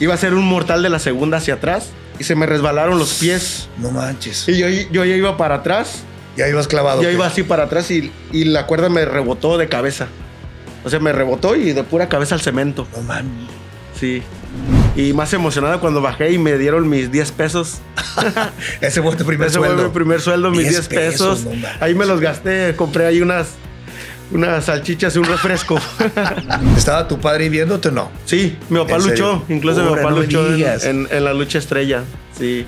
Iba a ser un mortal de la segunda hacia atrás y se me resbalaron los pies. No manches. Y yo, ya iba para atrás. Y Ya ibas clavado. Ya iba así para atrás y, y la cuerda me rebotó de cabeza. O sea, me rebotó y de pura cabeza al cemento. No mami. Sí. Y más emocionada cuando bajé y me dieron mis 10 pesos. Ese fue tu primer sueldo. Ese fue mi primer sueldo, mis 10 pesos. Ahí me los gasté, compré ahí unas unas salchichas y un refresco. ¿Estaba tu padre viéndote o no? Sí, mi papá luchó, incluso mi papá luchó en, la lucha estrella. Sí.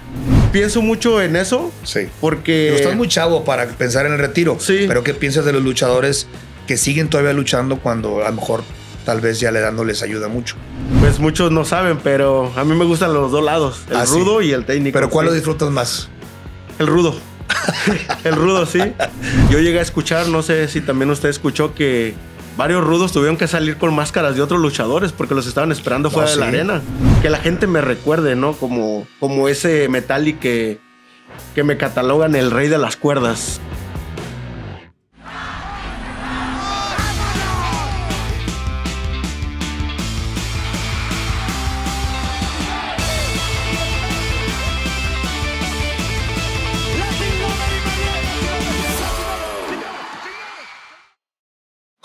Pienso mucho en eso. Sí. Porque. Pero estás muy chavo para pensar en el retiro. Sí. Pero ¿qué piensas de los luchadores que siguen todavía luchando cuando a lo mejor tal vez ya le dando les ayuda mucho? Pues muchos no saben, pero a mí me gustan los dos lados, el ah, rudo y el técnico. ¿Pero cuál lo disfrutas más? El rudo. el rudo, sí. Yo llegué a escuchar, no sé si también usted escuchó que varios rudos tuvieron que salir con máscaras de otros luchadores porque los estaban esperando fuera de la arena. Que la gente me recuerde, ¿no? Como, como ese metal y que, que me catalogan el rey de las cuerdas.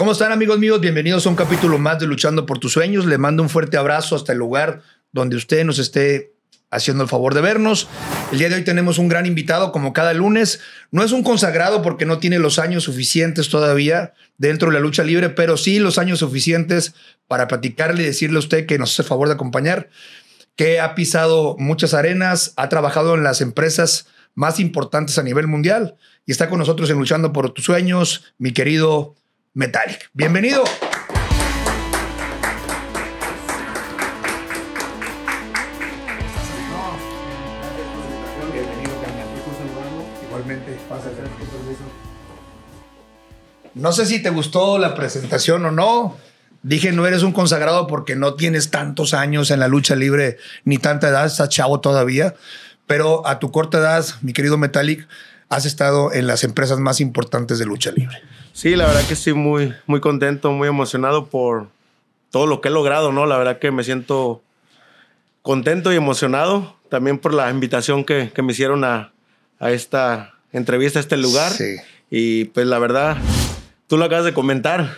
¿Cómo están amigos míos? Bienvenidos a un capítulo más de Luchando por tus sueños. Le mando un fuerte abrazo hasta el lugar donde usted nos esté haciendo el favor de vernos. El día de hoy tenemos un gran invitado como cada lunes. No es un consagrado porque no tiene los años suficientes todavía dentro de la lucha libre, pero sí los años suficientes para platicarle y decirle a usted que nos hace el favor de acompañar, que ha pisado muchas arenas, ha trabajado en las empresas más importantes a nivel mundial y está con nosotros en Luchando por tus sueños, mi querido Metallic. Bienvenido. No sé si te gustó la presentación o no. Dije, no eres un consagrado porque no tienes tantos años en la lucha libre ni tanta edad, estás chavo todavía. Pero a tu corta edad, mi querido Metallic, has estado en las empresas más importantes de lucha libre. Sí, la verdad que estoy muy, muy contento, muy emocionado por todo lo que he logrado, ¿no? La verdad que me siento contento y emocionado también por la invitación que, me hicieron a, esta entrevista, a este lugar. Sí. Y pues la verdad, tú lo acabas de comentar.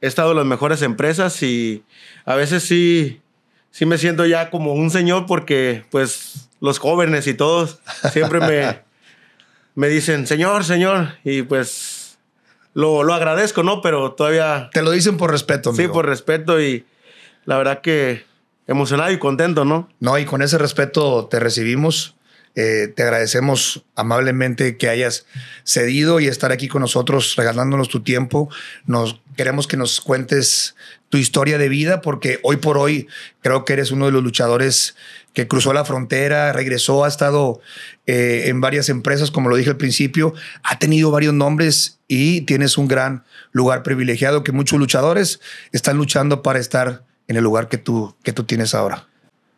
He estado en las mejores empresas y a veces sí, sí me siento ya como un señor porque pues los jóvenes y todos siempre me, me dicen, señor, señor. Y pues lo, agradezco, ¿no? Pero todavía... Te lo dicen por respeto, amigo. Sí, por respeto y la verdad que emocionado y contento, ¿no? No, y con ese respeto te recibimos. Eh, te agradecemos amablemente que hayas cedido y estar aquí con nosotros regalándonos tu tiempo. Nos queremos que nos cuentes tu historia de vida porque hoy por hoy creo que eres uno de los luchadores que cruzó la frontera, regresó, ha estado eh, en varias empresas, como lo dije al principio, ha tenido varios nombres y tienes un gran lugar privilegiado que muchos luchadores están luchando para estar en el lugar que tú, que tú tienes ahora.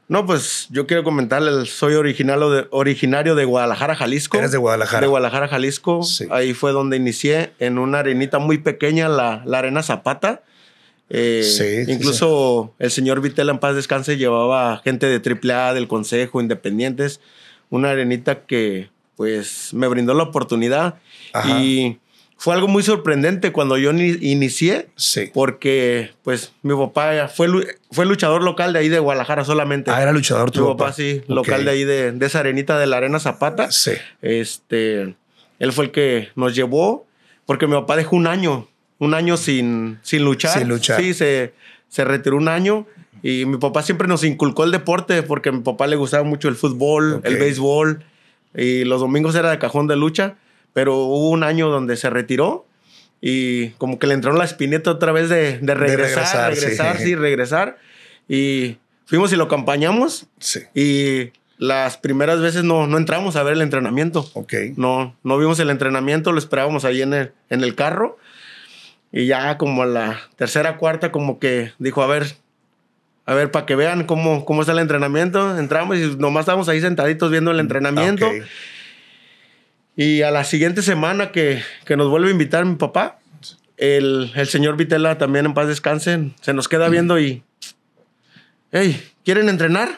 No, pues yo quiero comentarle, soy originario de Guadalajara, Jalisco. Eres de Guadalajara. De Guadalajara, Jalisco. Ahí fue donde inicié, en una arenita muy pequeña, la, la Arena Zapata. Eh, incluso el señor vitel en paz descanse llevaba gente de AAA, del Consejo, Independientes, una arenita que pues me brindó la oportunidad y fue algo muy sorprendente cuando yo inicié, porque pues mi papá fue, fue luchador local de ahí de Guadalajara solamente. Ah, era luchador tu papá. sí, local de ahí de, esa arenita de la Arena Zapata. Este, él fue el que nos llevó, porque mi papá dejó un año un año sin, sin luchar. Sin luchar. Sí, se, se retiró un año. Y mi papá siempre nos inculcó el deporte porque a mi papá le gustaba mucho el fútbol, el béisbol. Y los domingos era de cajón de lucha. Pero hubo un año donde se retiró y como que le entró la espineta otra vez de, regresar, regresar, sí. regresar. Y fuimos y lo acompañamos. Y las primeras veces no, no entramos a ver el entrenamiento. Ok. No, no vimos el entrenamiento, lo esperábamos ahí en en el carro. Y ya como la tercera, cuarta, como que dijo, a ver, a ver, para que vean cómo, cómo está el entrenamiento. Entramos y nomás estamos ahí sentaditos viendo el mm, entrenamiento. Y a la siguiente semana que, nos vuelve a invitar mi papá, el, señor Vitela también en paz descanse, se nos queda mm. viendo y, hey, ¿quieren entrenar?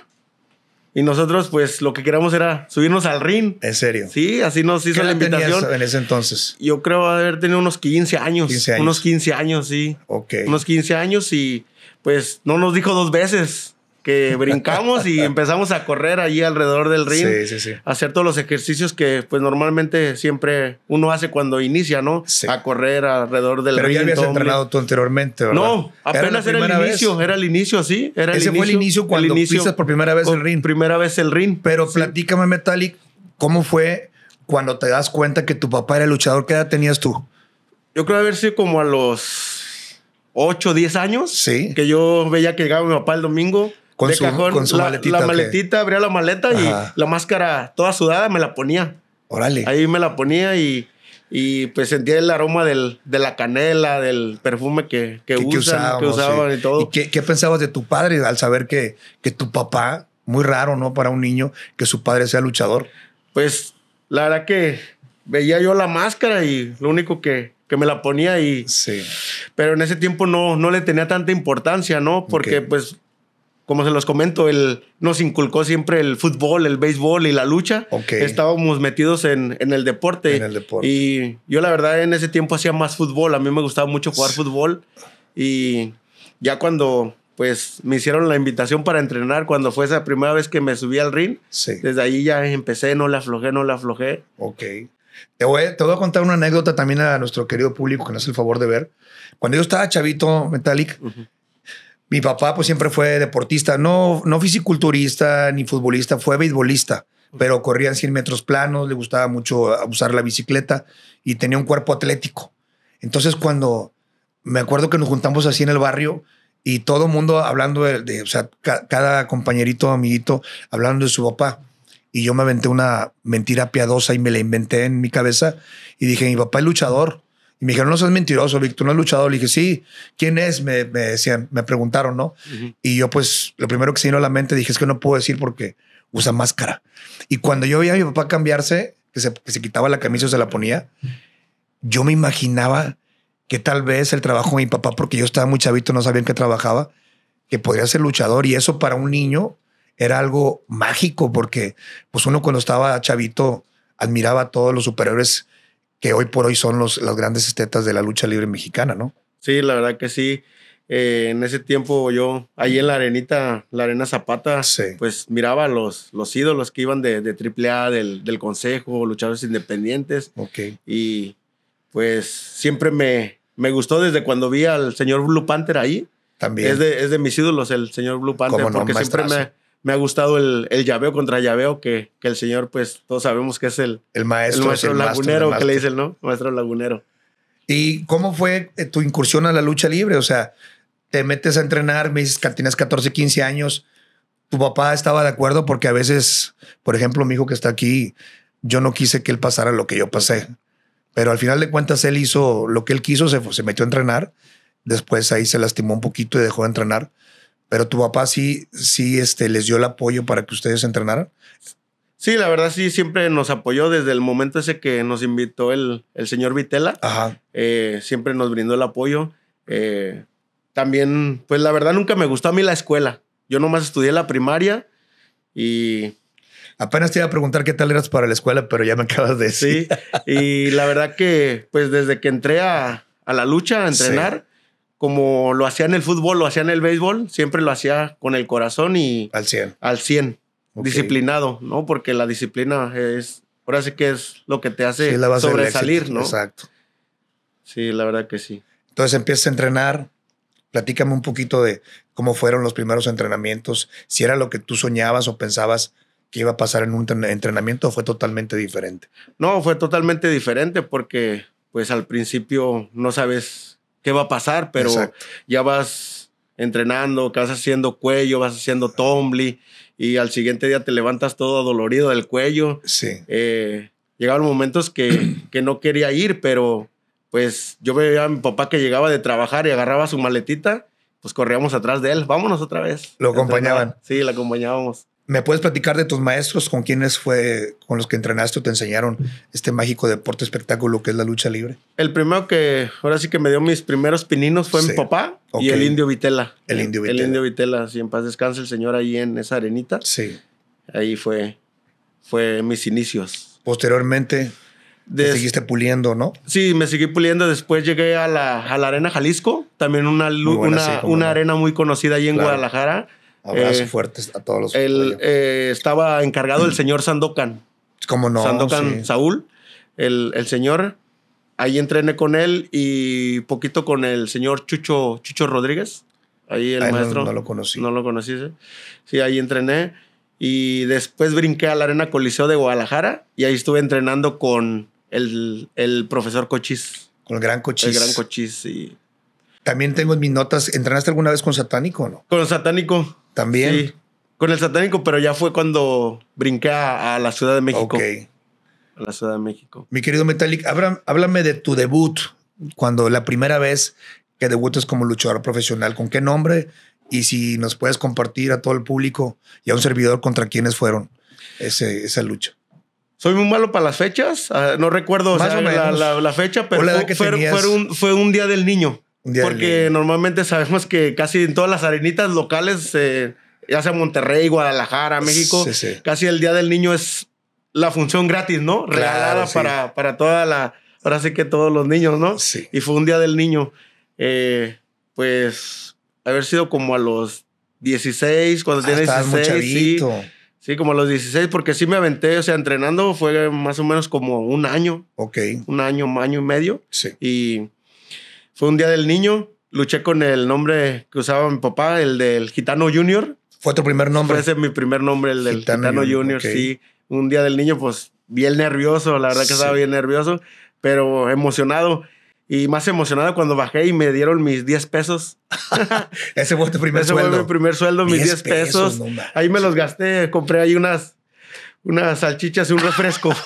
Y nosotros, pues, lo que queríamos era subirnos al ring. ¿En serio? Sí, así nos hizo la invitación. en ese entonces? Yo creo haber tenido unos 15 años. 15 Unos 15 años, sí. Ok. Unos 15 años y, pues, no nos dijo dos veces que brincamos y empezamos a correr allí alrededor del ring. Sí, Hacer todos los ejercicios que pues normalmente siempre uno hace cuando inicia, ¿no? Sí. A correr alrededor del ring. Pero ya habías entrenado tú anteriormente, ¿verdad? No, apenas era, el inicio, era el inicio, sí. Era Ese fue el inicio cuando pisas por primera vez el ring. Primera vez el ring. Pero platícame, Metallic, ¿cómo fue cuando te das cuenta que tu papá era luchador? ¿Qué edad tenías tú? Yo creo haber sido como a los 8, 10 años. Que yo veía que llegaba mi papá el domingo con su, con su la, maletita. La maletita, abría la maleta y la máscara toda sudada me la ponía. Órale. Ahí me la ponía y, y pues sentía el aroma del, de la canela, del perfume que, que, usaban y todo. ¿Y qué, qué, pensabas de tu padre al saber que, que tu papá, muy raro, ¿no? Para un niño, que su padre sea luchador. Pues la verdad que veía yo la máscara y lo único que, que me la ponía y... Sí. Pero en ese tiempo no, no le tenía tanta importancia, ¿no? Porque pues como se los comento, el, nos inculcó siempre el fútbol, el béisbol y la lucha. Estábamos metidos en, el deporte. el Y yo la verdad en ese tiempo hacía más fútbol. A mí me gustaba mucho jugar fútbol. Y ya cuando pues me hicieron la invitación para entrenar, cuando fue esa primera vez que me subí al ring, desde ahí ya empecé, no la aflojé, no la aflojé. Ok. Te voy, te a contar una anécdota también a nuestro querido público que nos hace el favor de ver. Cuando yo estaba chavito, Metallic, mi papá pues siempre fue deportista, no, no fisiculturista ni futbolista, fue beisbolista, pero corría 100 metros planos, le gustaba mucho usar la bicicleta y tenía un cuerpo atlético. Entonces cuando me acuerdo que nos juntamos así en el barrio y todo mundo hablando de, o sea, cada compañerito, amiguito, hablando de su papá. Y yo me aventé una mentira piadosa y me la inventé en mi cabeza y dije, mi papá es luchador. Y me dijeron, no seas mentiroso, Víctor, no has luchado. Le dije, sí, ¿quién es? Me, me decían, me preguntaron, ¿no? Y yo, pues, lo primero que se vino a la mente dije, es que no puedo decir porque usa máscara. Y cuando yo veía a mi papá cambiarse, que se, quitaba la camisa o se la ponía, yo me imaginaba que tal vez el trabajo de mi papá, porque yo estaba muy chavito, no sabían qué trabajaba, que podría ser luchador. Y eso para un niño era algo mágico, porque pues uno cuando estaba chavito admiraba a todos los superhéroes que hoy por hoy son los, las grandes estetas de la lucha libre mexicana, ¿no? Sí, la verdad que sí. Eh, en ese tiempo yo, ahí en la arenita, la arena Zapata, pues miraba los, los ídolos que iban de, de AAA, del, del Consejo, luchadores independientes. Ok. Y pues siempre me, me gustó desde cuando vi al señor Blue Panther ahí. También. Es de, mis ídolos el señor Blue Panther, porque siempre me, me ha gustado el, el llaveo contra llaveo, que, que, el señor, pues todos sabemos que es el, el maestro, el maestro lagunero, que le dicen, ¿no? Maestro lagunero. ¿Y cómo fue eh, tu incursión a la lucha libre? O sea, te metes a entrenar, me dices que tienes 14, 15 años. Tu papá estaba de acuerdo porque a veces, por ejemplo, mi hijo que está aquí, yo no quise que él pasara lo que yo pasé. Pero al final de cuentas, él hizo lo que él quiso, se, se metió a entrenar. Después ahí se lastimó un poquito y dejó de entrenar. Pero tu papá sí, sí este, les dio el apoyo para que ustedes entrenaran. Sí, la verdad sí, siempre nos apoyó desde el momento ese que nos invitó el, señor Vitela. Ajá. Eh, siempre nos brindó el apoyo. Eh, también, pues la verdad nunca me gustó a mí la escuela. Yo nomás estudié la primaria y... Apenas te iba a preguntar qué tal eras para la escuela, pero ya me acabas de decir. Sí, y la verdad que pues desde que entré a, a la lucha, a entrenar, como lo hacía en el fútbol, lo hacía en el béisbol, siempre lo hacía con el corazón y... Al 100. Al 100. Disciplinado, ¿no? Porque la disciplina es, ahora sí que es lo que te hace sobresalir, ¿no? Exacto. Sí, la verdad que sí. Entonces empiezas a entrenar, platícame un poquito de cómo fueron los primeros entrenamientos, si era lo que tú soñabas o pensabas que iba a pasar en un entrenamiento o fue totalmente diferente. No, fue totalmente diferente porque pues al principio no sabes qué va a pasar, pero ya vas entrenando, vas haciendo cuello, vas haciendo tombly y al siguiente día te levantas todo dolorido del cuello. Sí. Eh, llegaron momentos que, que no quería ir, pero pues yo veía a mi papá que llegaba de trabajar y agarraba su maletita, pues corríamos atrás de él, vámonos otra vez. Lo acompañaban. Sí, lo acompañábamos. ¿Me puedes platicar de tus maestros? ¿Con quiénes fue, con los que entrenaste o te enseñaron este mágico deporte espectáculo que es la lucha libre? El primero que, ahora sí que me dio mis primeros pininos fue mi papá y el Indio Vitela. El Indio Vitela. El Indio Vitela, si en paz descanse el señor ahí en esa arenita. Sí. Ahí fue, fue mis inicios. Posteriormente, Te seguiste puliendo, ¿no? Sí, me seguí puliendo. Después llegué a la, la Arena Jalisco, también una, una, arena muy conocida ahí en Guadalajara. Abrazos eh, fuertes a todos los. Él eh, estaba encargado el señor Sandokan. ¿Cómo no? Sandokan Saúl, el, señor. Ahí entrené con él y poquito con el señor Chucho, Chucho Rodríguez. Ahí el ah, maestro. No, lo conocí. No lo conocí, sí. ahí entrené. Y después brinqué a la Arena Coliseo de Guadalajara y ahí estuve entrenando con el, profesor Cochis. Con el gran Cochis. El gran Cochis, También tengo mis notas. ¿Entrenaste alguna vez con Satánico o no? Con Satánico. También. con el satánico, pero ya fue cuando brinqué a, la Ciudad de México. Ok. A la Ciudad de México. Mi querido Metallic, háblame de tu debut, cuando la primera vez que debutas como luchador profesional. ¿Con qué nombre? Y si nos puedes compartir a todo el público y a un servidor contra quienes fueron esa lucha. Soy muy malo para las fechas. Ah, no recuerdo la, fecha, pero fue un día del niño porque normalmente sabemos que casi en todas las arenitas locales, eh, ya sea Monterrey, Guadalajara, México, casi el Día del Niño es la función gratis, ¿no? Regalada para, para toda la, ahora sí que todos los niños, ¿no? Sí. Y fue un Día del Niño. Eh, pues haber sido como a los 16, cuando ah, tenía 16. sí, sí, como a los 16, porque sí me aventé, o sea, entrenando fue más o menos como un año. Ok. Un año, un año y medio. Sí. Y fue un día del niño, luché con el nombre que usaba mi papá, el del Gitano Junior. ¿Fue tu primer nombre? Ese ese mi primer nombre, el del Gitano, Junior, sí. Un día del niño, pues bien nervioso, la verdad que estaba bien nervioso, pero emocionado. Y más emocionado cuando bajé y me dieron mis 10 pesos. ese fue tu primer sueldo. Ese fue mi primer sueldo, mis 10 pesos. ahí me los gasté, compré ahí unas, unas salchichas y un refresco.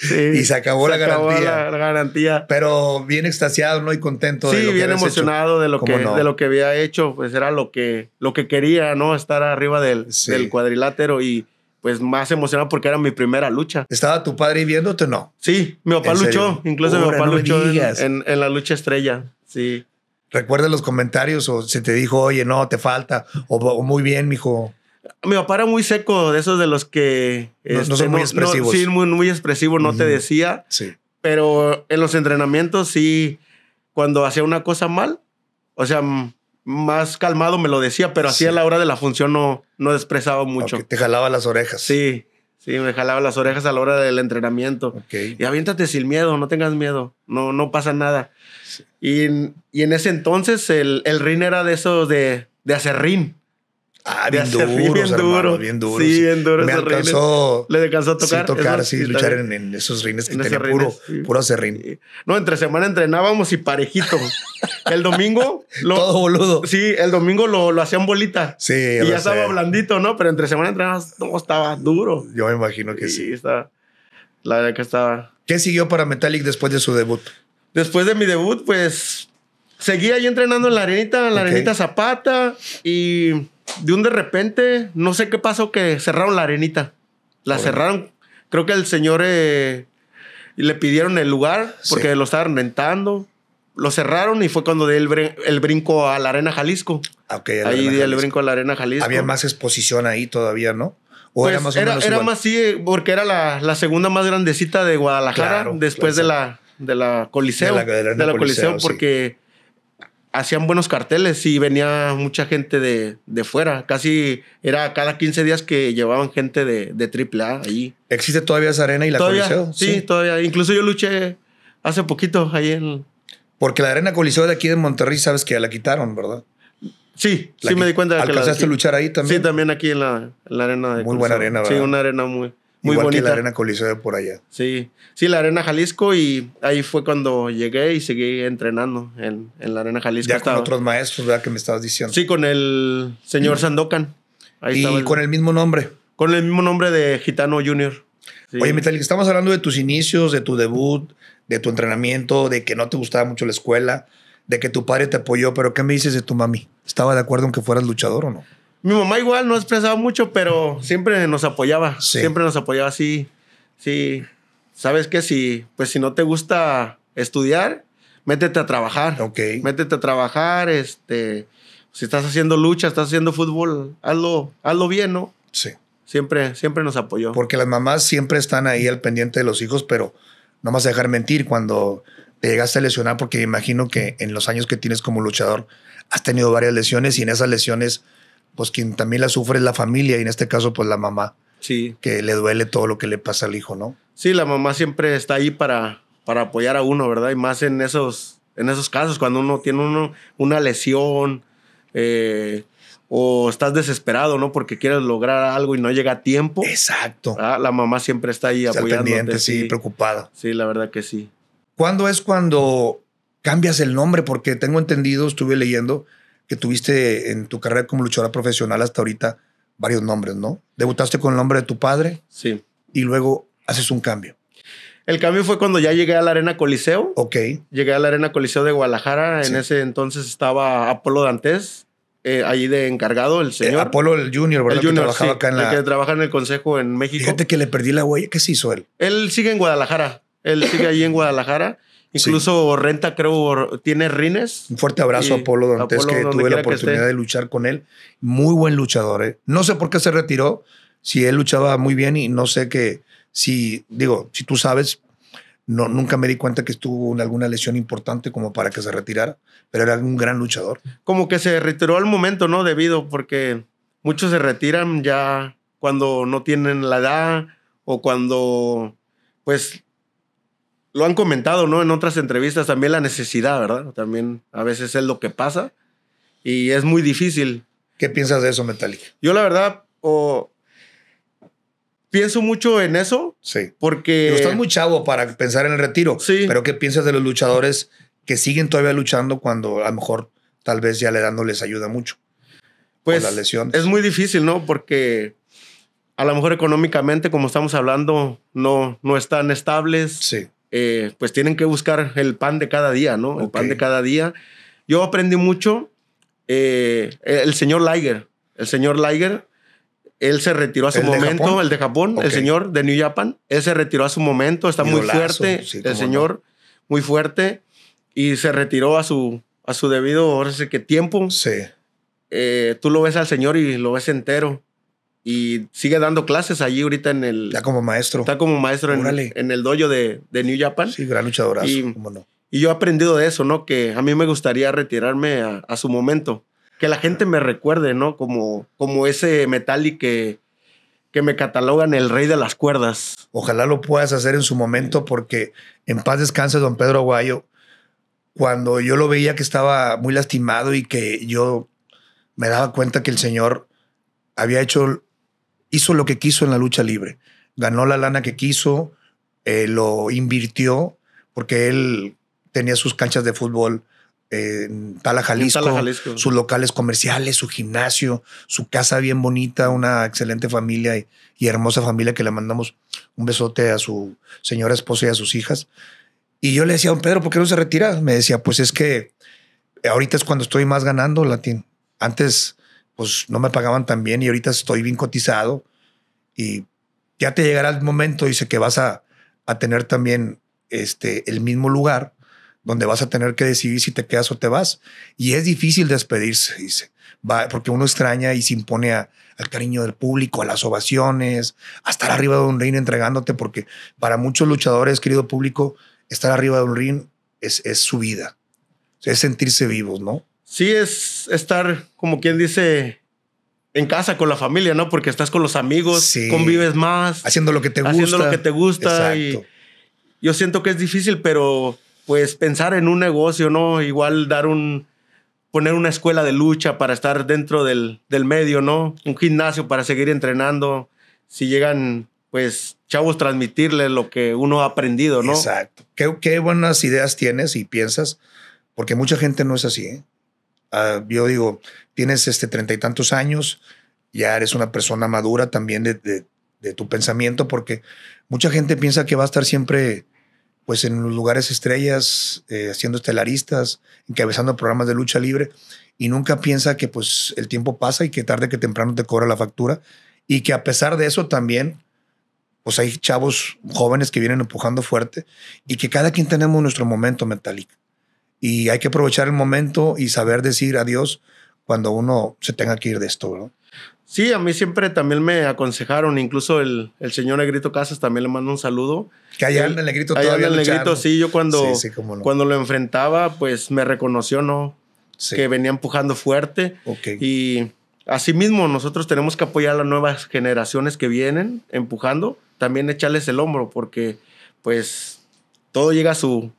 y se acabó, la, garantía. La, garantía. Pero bien extasiado, ¿no? Y contento. Sí, de lo bien emocionado de lo que de lo que había hecho, pues era lo que lo que quería, ¿no? Estar arriba del, del cuadrilátero y pues más emocionado porque era mi primera lucha. ¿Estaba tu padre viéndote o no? Sí, mi papá luchó, incluso mi papá luchó en, en, la lucha estrella, sí recuerdas los comentarios o se te dijo, oye, no, te falta, o, o muy bien, mijo. Mi papá era muy seco, de esos de los que... No, este, muy muy, expresivo, no te decía. Sí. Pero en los entrenamientos sí, cuando hacía una cosa mal, o sea, más calmado me lo decía, pero así a la hora de la función no, no expresaba mucho. te jalaba las orejas. Sí, sí, me jalaba las orejas a la hora del entrenamiento. Y aviéntate sin miedo, no tengas miedo, no, no pasa nada. Y, en ese entonces el, el rin era de esos de, de hacer rin. Ah, bien duro, bien, duro. bien duro. Sí, bien duro. Me alcanzó. Le alcanzó a tocar. Sí, tocar, sí, luchar en, esos rines que tenía, puro, puro serrín. No, entre semana entrenábamos y parejito. el domingo. Lo, Todo boludo. Sí, el domingo lo, lo hacían bolita. Sí, Y ya estaba blandito, ¿no? Pero entre semana entrenábamos, no, estaba duro. Yo me imagino que sí. Sí, estaba. La verdad que estaba. ¿Qué siguió para Metallic después de su debut? Después de mi debut, pues. Seguía yo entrenando en la arenita, en la arenita Zapata y de un de repente, no sé qué pasó, que cerraron la arenita. La cerraron. Creo que el señor eh, le pidieron el lugar porque lo estaban rentando. Lo cerraron y fue cuando di el, brinco a la Arena Jalisco. Ah, ahí di el brinco a la Arena Jalisco. Había más exposición ahí todavía, ¿no? era pues más sí, porque era la, segunda más grandecita de Guadalajara después de la de la Coliseo. De la, Coliseo, porque hacían buenos carteles y venía mucha gente de, de, fuera. Casi era cada 15 días que llevaban gente de, de AAA ahí. ¿Existe todavía esa arena y la Coliseo? Sí, todavía. Incluso yo luché hace poquito ahí en... Porque la arena Coliseo de aquí de Monterrey, sabes que la quitaron, ¿verdad? Sí, sí me di cuenta. De ¿Alcanzaste que la a luchar ahí también? Sí, también aquí en la, la arena de Muy buena arena, ¿verdad? Sí, una arena muy... Muy Igual bonita. que la Arena Coliseo por allá. Sí, sí, la Arena Jalisco y ahí fue cuando llegué y seguí entrenando en, la Arena Jalisco. Ya con otros maestros, ¿verdad? Que me estabas diciendo. Sí, con el señor sandocan Sandokan. y con el mismo nombre. Con el mismo nombre de Gitano Junior. Oye, Metallica, estamos hablando de tus inicios, de tu debut, de tu entrenamiento, de que no te gustaba mucho la escuela, de que tu padre te apoyó, pero ¿qué me dices de tu mami? ¿Estaba de acuerdo en que fueras luchador o no? Mi mamá igual no expresaba mucho, pero siempre nos apoyaba. Siempre nos apoyaba así. Sí. Sabes que si, pues si no te gusta estudiar, métete a trabajar. Ok. Métete a trabajar, este. Si estás haciendo lucha, estás haciendo fútbol, hazlo, hazlo bien, ¿no? Sí. Siempre, siempre nos apoyó. Porque las mamás siempre están ahí al pendiente de los hijos, pero no vas a dejar mentir cuando te llegaste a lesionar, porque imagino que en los años que tienes como luchador has tenido varias lesiones y en esas lesiones pues quien también la sufre es la familia y en este caso pues la mamá. Sí. Que le duele todo lo que le pasa al hijo, ¿no? Sí, la mamá siempre está ahí para, para apoyar a uno, ¿verdad? Y más en esos, en esos casos, cuando uno tiene una lesión eh, o estás desesperado, ¿no? Porque quieres lograr algo y no llega a tiempo. Exacto. Ah, la mamá siempre está ahí uno. apoyándote. Pendiente, sí, preocupada. Sí, la verdad que sí. ¿Cuándo es cuando cambias el nombre? Porque tengo entendido, estuve leyendo, que tuviste en tu carrera como luchadora profesional hasta ahorita varios nombres, ¿no? Debutaste con el nombre de tu padre. Sí. Y luego haces un cambio. El cambio fue cuando ya llegué a la Arena Coliseo. Ok. Llegué a la Arena Coliseo de Guadalajara. En ese entonces estaba Apolo Dantes, eh, ahí de encargado, el eh, señor. Apolo, el junior, ¿verdad? que que trabaja en el consejo en México. Fíjate que le perdí la huella. ¿Qué se hizo él? Él sigue en Guadalajara. Él sigue ahí en Guadalajara. Incluso Renta, creo, tiene rines. Un fuerte abrazo a Polo Dantes, que tuve la oportunidad de luchar con él. Muy buen luchador. ¿eh? No sé por qué se retiró, si él luchaba muy bien y no sé que, si, digo, si tú sabes, no, nunca me di cuenta que estuvo en alguna lesión importante como para que se retirara, pero era un gran luchador. Como que se retiró al momento, ¿no? Debido, porque muchos se retiran ya cuando no tienen la edad o cuando, pues, lo han comentado, ¿no? En otras entrevistas también la necesidad, ¿verdad? También a veces es lo que pasa y es muy difícil. ¿Qué piensas de eso, Metallica? Yo la verdad, pienso mucho en eso. Sí. Porque... Pero estás muy chavo para pensar en el retiro. Sí. Pero ¿qué piensas de los luchadores que siguen todavía luchando cuando a lo mejor tal vez ya le edad les ayuda mucho? Pues es muy difícil, ¿no? Porque a lo mejor económicamente, como estamos hablando, no, no están estables. Sí eh, pues tienen que buscar el pan de cada día, ¿no? El pan de cada día. Yo aprendí mucho. Eh, el señor Liger, el señor Liger, él se retiró a su momento, el de Japón, el señor de New Japan, él se retiró a su momento, está muy fuerte, el señor muy fuerte, y se retiró a su, a su debido, ahora sé qué tiempo. Sí. Eh, tú lo ves al señor y lo ves entero y sigue dando clases allí ahorita en el. Ya como maestro. Está como maestro en, el dojo de, New Japan. Sí, gran luchadorazo, y, yo he aprendido de eso, ¿no? Que a mí me gustaría retirarme a, su momento. Que la gente me recuerde, ¿no? Como, como ese y que, que me catalogan el rey de las cuerdas. Ojalá lo puedas hacer en su momento, porque en paz descanse don Pedro Aguayo. Cuando yo lo veía que estaba muy lastimado y que yo me daba cuenta que el señor había hecho hizo lo que quiso en la lucha libre. Ganó la lana que quiso, eh, lo invirtió, porque él tenía sus canchas de fútbol eh, en Tala Jalisco, sus locales comerciales, su gimnasio, su casa bien bonita, una excelente familia y, hermosa familia que le mandamos un besote a su señora esposa y a sus hijas. Y yo le decía, don Pedro, ¿por qué no se retira? Me decía, pues es que ahorita es cuando estoy más ganando, Latín. Antes pues no me pagaban tan bien y ahorita estoy bien cotizado y ya te llegará el momento, dice, que vas a, tener también este, el mismo lugar donde vas a tener que decidir si te quedas o te vas. Y es difícil despedirse, dice, porque uno extraña y se impone al cariño del público, a las ovaciones, a estar arriba de un ring entregándote, porque para muchos luchadores, querido público, estar arriba de un ring es, es su vida, es sentirse vivos, ¿no? sí es estar, como quien dice, en casa con la familia, ¿no? Porque estás con los amigos, convives más. Haciendo lo que te gusta. Haciendo lo que te gusta. Exacto. yo siento que es difícil, pero pues pensar en un negocio, ¿no? Igual dar un poner una escuela de lucha para estar dentro del, medio, ¿no? Un gimnasio para seguir entrenando. Si llegan pues chavos transmitirles lo que uno ha aprendido, ¿no? Exacto. Qué, qué, buenas ideas tienes y piensas, porque mucha gente no es así. ¿eh? Ah, yo digo, tienes este treinta y tantos años, ya eres una persona madura también de, tu pensamiento, porque mucha gente piensa que va a estar siempre pues en los lugares estrellas, eh, haciendo estelaristas, encabezando programas de lucha libre, y nunca piensa que pues el tiempo pasa y que tarde que temprano te cobra la factura, y que a pesar de eso también, pues hay chavos jóvenes que vienen empujando fuerte, y que cada quien tenemos nuestro momento, metálico. Y hay que aprovechar el momento y saber decir adiós cuando uno se tenga que ir de esto, ¿no? Sí, a mí siempre también me aconsejaron, incluso el, el señor Negrito Casas también le mando un saludo. Que allá el Negrito todavía allá el Negrito, sí, yo cuando, cuando lo enfrentaba, pues me reconoció, ¿no? Que venía empujando fuerte. Y Y mismo nosotros tenemos que apoyar a las nuevas generaciones que vienen empujando, también echarles el hombro, porque pues todo llega a su,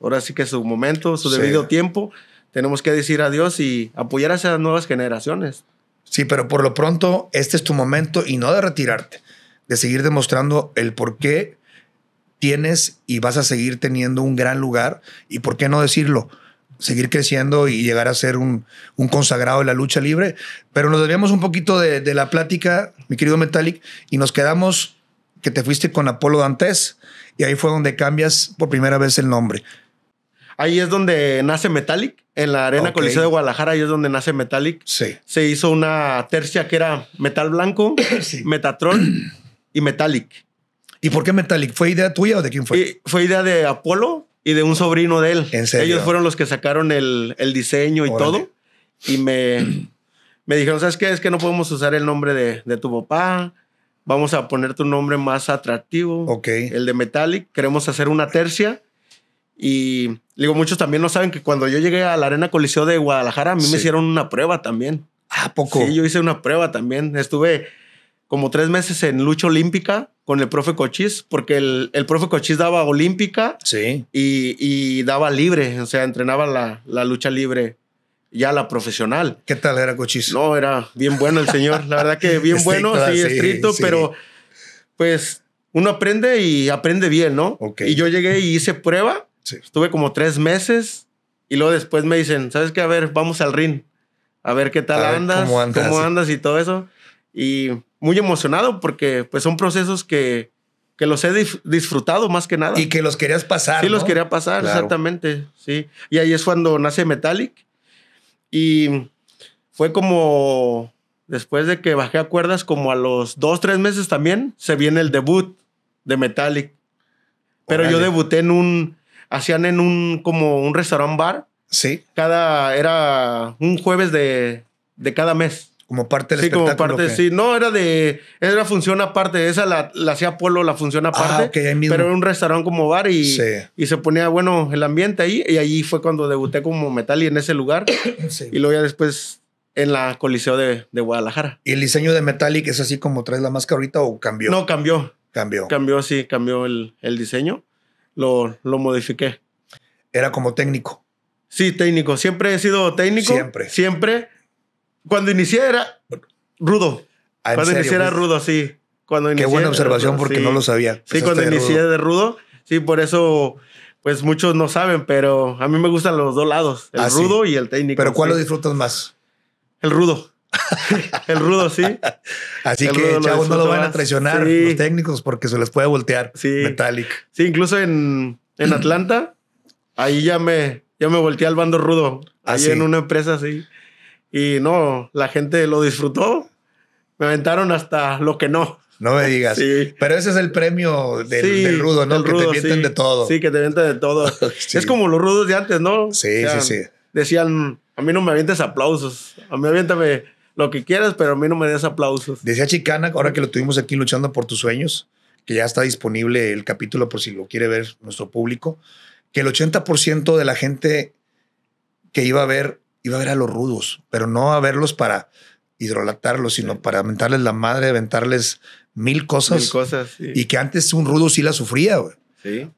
ahora sí que es su momento, su debido tiempo, tenemos que decir adiós y apoyar a esas nuevas generaciones. Sí, pero por lo pronto, este es tu momento y no de retirarte, de seguir demostrando el por qué tienes y vas a seguir teniendo un gran lugar y por qué no decirlo, seguir creciendo y llegar a ser un, consagrado de la lucha libre. Pero nos debíamos un poquito de, de, la plática, mi querido Metallic, y nos quedamos que te fuiste con Apolo Dantes y ahí fue donde cambias por primera vez el nombre. Ahí es donde nace Metallic, en la Arena Coliseo de Guadalajara, ahí es donde nace Metallic. Sí. Se hizo una tercia que era Metal Blanco, Metatron y Metallic. ¿Y por qué Metallic? ¿Fue idea tuya o de quién fue? Eh, fue idea de Apolo y de un sobrino de él. ¿En serio? Ellos fueron los que sacaron el, diseño y todo. Y me, me dijeron, ¿sabes qué? Es que no podemos usar el nombre de, de tu papá vamos a poner tu nombre más atractivo. Ok. El de Metallic. Queremos hacer una tercia. Y digo, muchos también no saben que cuando yo llegué a la Arena Coliseo de Guadalajara, a mí me hicieron una prueba también. ¿A poco? Sí, yo hice una prueba también. Estuve como tres meses en lucha olímpica con el profe Cochís, porque el, profe Cochís daba olímpica sí. y, daba libre, o sea, entrenaba la, lucha libre ya la profesional. ¿Qué tal era Cochís? No, era bien bueno el señor, la verdad que bien bueno, sí, estricto, pero pues uno aprende y aprende bien, ¿no? Okay. Y yo llegué y hice prueba Estuve como tres meses y luego después me dicen, ¿sabes qué? A ver, vamos al ring. A ver qué tal andas, cómo andas, y todo eso. Y muy emocionado porque pues son procesos que, que los he disfrutado más que nada. Y que los querías pasar. Sí, los quería pasar, exactamente. Sí. Y ahí es cuando nace Metallic. Y fue como después de que bajé a cuerdas, como a los dos, tres meses también, se viene el debut de Metallic. Pero yo debuté en un, hacían en un como un restaurant bar. Sí. Cada era un jueves de, de cada mes. Como parte del sí, Como parte, Sí, no, era de. Era función aparte. Esa la, la hacía pueblo, la función ah, aparte. Ah, Pero era un restaurante como bar y, y se ponía bueno el ambiente ahí. Y ahí fue cuando debuté como metal y en ese lugar. Sí. Y luego ya después en la Coliseo de, de, Guadalajara. ¿Y el diseño de que es así como traes la máscara ahorita o cambió? No, cambió. Cambió. Cambió, sí, cambió el, el diseño lo, lo modifiqué. Era como técnico. Sí, técnico. Siempre he sido técnico. Siempre. Siempre. Cuando inicié era rudo. Ah, cuando inicié era rudo, sí. Cuando Qué buena observación porque no lo sabía. sí, cuando inicié de rudo. Sí, por eso, pues muchos no saben, pero a mí me gustan los dos lados, el ah, rudo y el técnico. Pero ¿cuál lo disfrutas más? El rudo. el rudo sí. Así que, chavos, no lo van a traicionar los técnicos porque se les puede voltear. Sí. Metallic. Sí, incluso en, Atlanta, ahí ya me, ya me volteé al bando rudo. Ah, ahí en una empresa así. Y no, la gente lo disfrutó. Me aventaron hasta lo que no. No me digas. Sí. Pero ese es el premio del, rudo, ¿no? que te mienten de todo. Sí, que te vienten de todo. es como los rudos de antes, ¿no? Sí, sí, sí. Decían, a mí no me avientes aplausos. A mí aviéntame lo que quieras, pero a mí no me des aplausos. Decía Chicana, ahora que lo tuvimos aquí luchando por tus sueños, que ya está disponible el capítulo por si lo quiere ver nuestro público, que el 80% de la gente que iba a ver, iba a ver a los rudos, pero no a verlos para hidrolatarlos, sino para aventarles la madre, aventarles mil cosas. Mil cosas. Y que antes un rudo sí la sufría,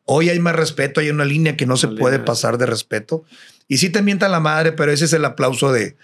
Hoy hay más respeto, hay una línea que no se puede pasar de respeto. Y sí te mientan la madre, pero ese es el aplauso de,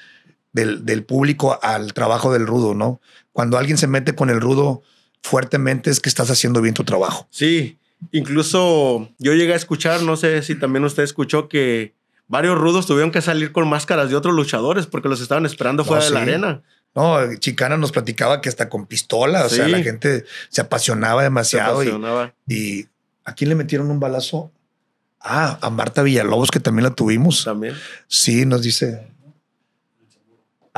del, público al trabajo del rudo, ¿no? Cuando alguien se mete con el rudo fuertemente es que estás haciendo bien tu trabajo. Sí, incluso yo llegué a escuchar, no sé si también usted escuchó que varios rudos tuvieron que salir con máscaras de otros luchadores porque los estaban esperando ah, fuera de la arena. No, Chicana nos platicaba que hasta con pistola, o sea, la gente se apasionaba demasiado. Se apasionaba. Y, y, a quién le metieron un balazo? Ah, a Marta Villalobos, que también la tuvimos. También. Sí, nos dice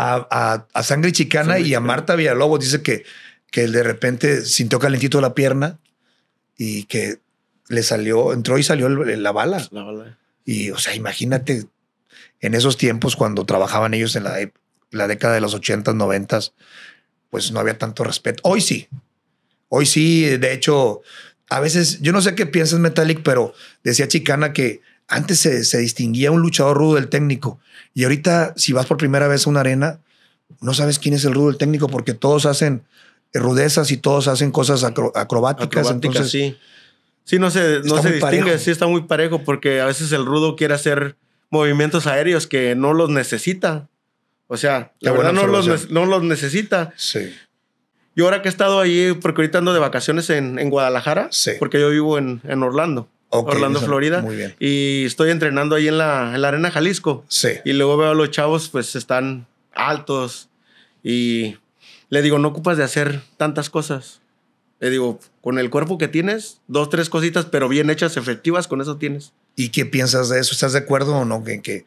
a, Sangre Chicana y a Marta Villalobos. Dice que, que de repente sintió calentito la pierna y que le salió, entró y salió la bala. Y, o sea, imagínate en esos tiempos cuando trabajaban ellos en la, la década de los 80, 90, pues no había tanto respeto. Hoy sí. Hoy sí, de hecho, a veces, yo no sé qué piensas, Metallic, pero decía Chicana que antes se, distinguía un luchador rudo del técnico. Y ahorita, si vas por primera vez a una arena, no sabes quién es el rudo del técnico porque todos hacen eh, rudezas y todos hacen cosas acrobáticas. Acrobáticas, sí. Sí, no se, distingue, sí está muy parejo porque a veces el rudo quiere hacer movimientos aéreos que no los necesita. O sea, la verdad no los, no los necesita. Sí. Yo ahora que he estado ahí, porque ahorita ando de vacaciones en, en Guadalajara, porque yo vivo en Orlando. Orlando, Florida. Y estoy entrenando ahí en la, Arena Jalisco. Sí. Y luego veo a los chavos, pues están altos. Y le digo, no ocupas de hacer tantas cosas. Le digo, con el cuerpo que tienes, dos, tres cositas, pero bien hechas, efectivas, con eso tienes. ¿Y qué piensas de eso? ¿Estás de acuerdo o no? Que, que,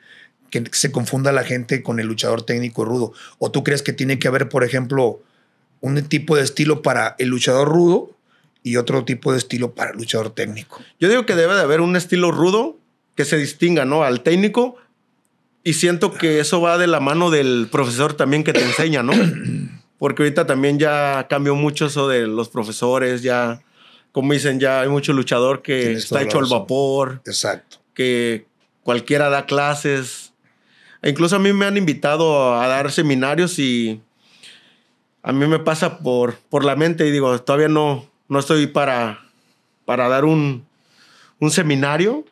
que se confunda la gente con el luchador técnico rudo. ¿O tú crees que tiene que haber, por ejemplo, un tipo de estilo para el luchador rudo y otro tipo de estilo para luchador técnico. Yo digo que debe de haber un estilo rudo que se distinga, ¿no? Al técnico. Y siento que eso va de la mano del profesor también que te enseña, ¿no? Porque ahorita también ya cambió mucho eso de los profesores, ya, como dicen, ya hay mucho luchador que está hecho al vapor. Exacto. Que cualquiera da clases. E incluso a mí me han invitado a dar seminarios y a mí me pasa por, por la mente y digo, todavía no, no estoy para, para dar un, seminario.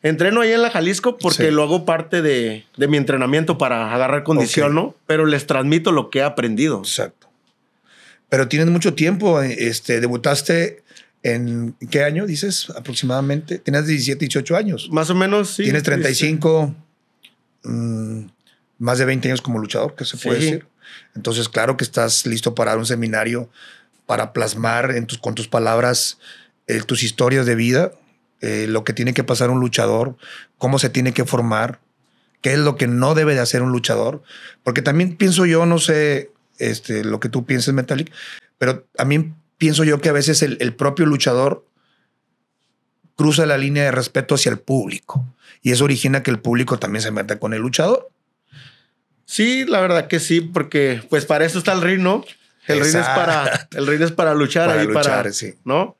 Entreno ahí en la Jalisco porque lo hago parte de, mi entrenamiento para agarrar condición, ¿no? Pero les transmito lo que he aprendido. Exacto. Pero tienes mucho tiempo. Eh, este, debutaste en qué año dices aproximadamente? Tienes 17, 18 años. Más o menos, sí. Tienes 35, mm, más de 20 años como luchador, que se puede decir. Entonces, claro que estás listo para dar un seminario para plasmar con tus palabras eh, tus historias de vida, eh, lo que tiene que pasar un luchador, cómo se tiene que formar, qué es lo que no debe de hacer un luchador. Porque también pienso yo, no sé este, lo que tú pienses, Metallic, pero también pienso yo que a veces el, propio luchador cruza la línea de respeto hacia el público y eso origina que el público también se meta con el luchador. Sí, la verdad que sí, porque pues para eso está el ring, ¿no? El ring, es para, el ring es para luchar para ahí, para, sí. ¿no?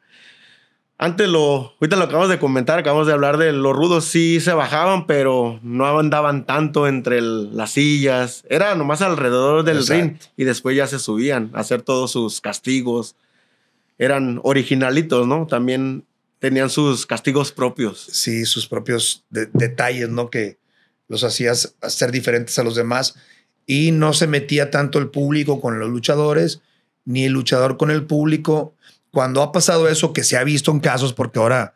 Antes lo, ahorita lo acabamos de comentar, acabamos de hablar de los rudos, sí se bajaban, pero no andaban tanto entre las sillas, era nomás alrededor del ring y después ya se subían a hacer todos sus castigos. Eran originalitos, ¿no? También tenían sus castigos propios. Sí, sus propios detalles, ¿no? Que los hacías ser diferentes a los demás y no se metía tanto el público con los luchadores, ni el luchador con el público. Cuando ha pasado eso, que se ha visto en casos, porque ahora,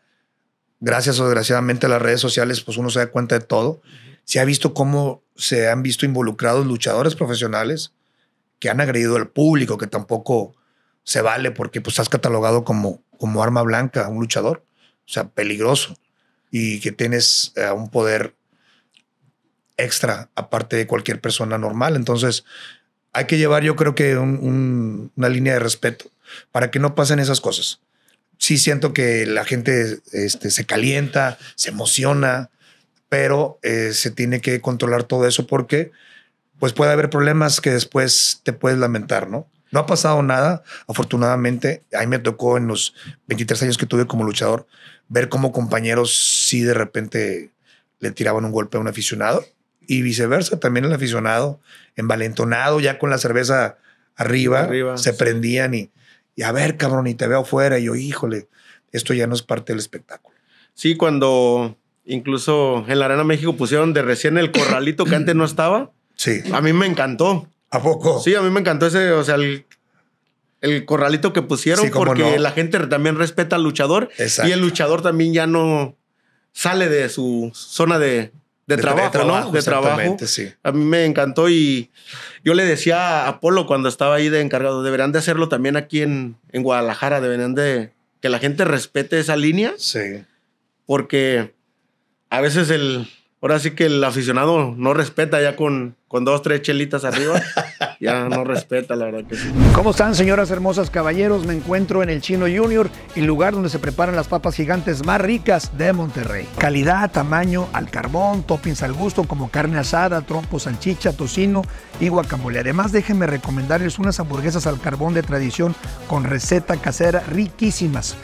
gracias o desgraciadamente a las redes sociales, pues uno se da cuenta de todo, se ha visto cómo se han visto involucrados luchadores profesionales que han agredido al público, que tampoco se vale porque pues has catalogado como, como arma blanca un luchador, o sea, peligroso, y que tienes eh, un poder extra, aparte de cualquier persona normal. Entonces, hay que llevar, yo creo que una línea de respeto para que no pasen esas cosas. Sí siento que la gente este, se calienta, se emociona, pero eh, se tiene que controlar todo eso porque pues puede haber problemas que después te puedes lamentar, ¿no? No ha pasado nada, afortunadamente. A mí me tocó en los 23 años que tuve como luchador ver cómo compañeros Si de repente le tiraban un golpe a un aficionado y viceversa, también el aficionado envalentonado ya con la cerveza arriba, se prendían y, a ver, cabrón, y te veo afuera. Y yo, híjole, esto ya no es parte del espectáculo. Sí, cuando incluso en la Arena México pusieron de recién el corralito que antes no estaba. Sí. A mí me encantó. ¿A poco? Sí, a mí me encantó ese, o sea, el, corralito que pusieron porque la gente también respeta al luchador y el luchador también ya no sale de su zona de, de, trabajo, ¿no? De trabajo. Sí. A mí me encantó y yo le decía a Polo cuando estaba ahí de encargado, deberán de hacerlo también aquí en, en Guadalajara, deberán de que la gente respete esa línea. Sí. Porque a veces el, Ahora sí que el aficionado no respeta ya con, con dos, tres chelitas arriba. ya no respeta, la verdad que sí. ¿Cómo están, señoras hermosas, caballeros? Me encuentro en el Chino Junior, el lugar donde se preparan las papas gigantes más ricas de Monterrey. Calidad, tamaño, al carbón, toppings al gusto, como carne asada, trompo, salchicha, tocino y guacamole. Además, déjenme recomendarles unas hamburguesas al carbón de tradición con receta casera riquísimas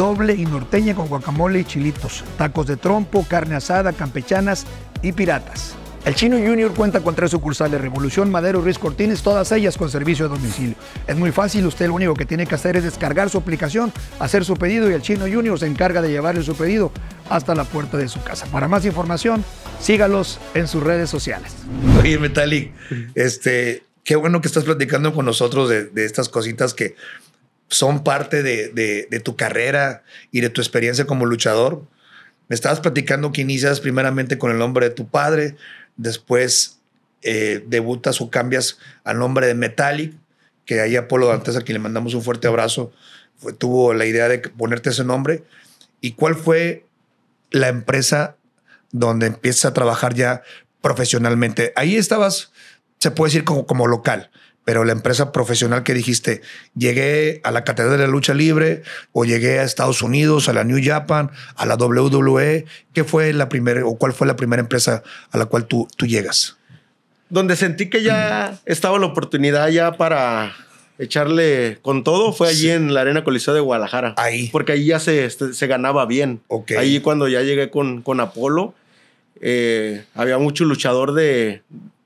doble y norteña con guacamole y chilitos, tacos de trompo, carne asada, campechanas y piratas. El Chino Junior cuenta con tres sucursales, Revolución, Madero, Ruiz Cortines, todas ellas con servicio a domicilio. Es muy fácil, usted lo único que tiene que hacer es descargar su aplicación, hacer su pedido y el Chino Junior se encarga de llevarle su pedido hasta la puerta de su casa. Para más información, sígalos en sus redes sociales. Oye, Metalik, este, qué bueno que estás platicando con nosotros de estas cositas que son parte de, tu carrera y de tu experiencia como luchador. Me estabas platicando que inicias primeramente con el nombre de tu padre, después eh, debutas o cambias al nombre de Metallic, que ahí Apolo antes a quien le mandamos un fuerte abrazo, tuvo la idea de ponerte ese nombre. ¿Y cuál fue la empresa donde empiezas a trabajar ya profesionalmente? Ahí estabas, se puede decir, como, como local pero la empresa profesional que dijiste, llegué a la Catedral de la Lucha Libre o llegué a Estados Unidos, a la New Japan, a la WWE, ¿qué fue la primera o cuál fue la primera empresa a la cual tú, tú llegas? Donde sentí que ya estaba la oportunidad ya para echarle con todo fue allí en la Arena Coliseo de Guadalajara. Ahí. Porque ahí ya se, este, se ganaba bien. Okay. Ahí cuando ya llegué con, con Apolo, eh, había mucho luchador de,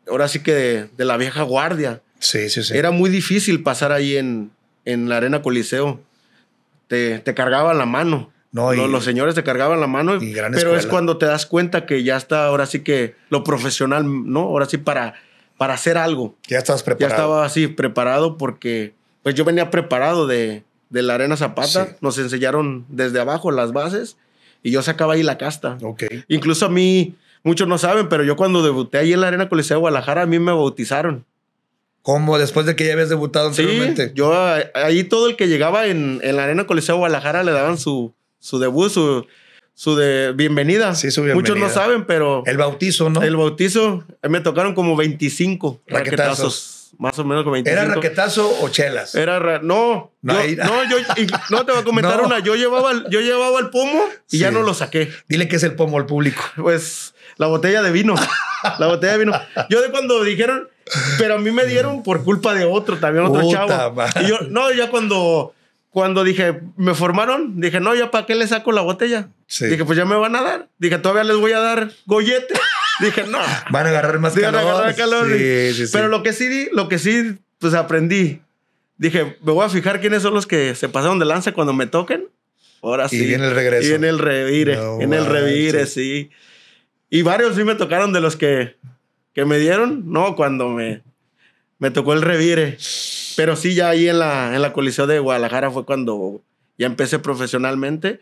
ahora sí que de la vieja guardia Sí, sí, sí. Era muy difícil pasar ahí en, en la Arena Coliseo. Te, te cargaban la mano. No, los, señores te cargaban la mano, pero es cuando te das cuenta que ya está ahora sí que lo profesional, ¿no? Ahora sí para, para hacer algo. Ya estabas preparado. Ya estaba así preparado porque pues yo venía preparado de, de la Arena Zapata. Nos enseñaron desde abajo las bases y yo sacaba ahí la casta. Ok. Incluso a mí, muchos no saben, pero yo cuando debuté ahí en la Arena Coliseo de Guadalajara, a mí me bautizaron. ¿Cómo? Después de que ya habías debutado anteriormente. Sí, yo eh, ahí todo el que llegaba en, en la Arena Coliseo Guadalajara le daban su, su debut, su, su bienvenida. Sí, su bienvenida. Muchos no saben, pero. El bautizo, ¿no? El bautizo. Eh, me tocaron como 25 raquetazos. más o menos como 25. ¿Era raquetazo o chelas? Era ra no, no, no, te voy a comentar una. Yo llevaba, yo llevaba el pomo y ya no lo saqué. Dile que es el pomo al público. Pues la botella de vino. la botella de vino. Yo de cuando dijeron, pero a mí me dieron por culpa de otro, también otro chavo. Y yo, no, ya cuando, cuando dije, me formaron, dije, no, ya para qué le saco la botella. Dije, pues ya me van a dar. Dije, todavía les voy a dar gollete. dije, no. Van a agarrar más calor. Sí, sí, Pero lo que sí, lo que sí, pues aprendí. Dije, me voy a fijar quiénes son los que se pasaron de lanza cuando me toquen. Ahora sí. Y viene el regreso. Y en el revire. en el revire, sí. Y varios sí me tocaron de los que que me dieron, no, cuando me, me tocó el revire. Pero sí, ya ahí en la, en la Coliseo de Guadalajara fue cuando ya empecé profesionalmente.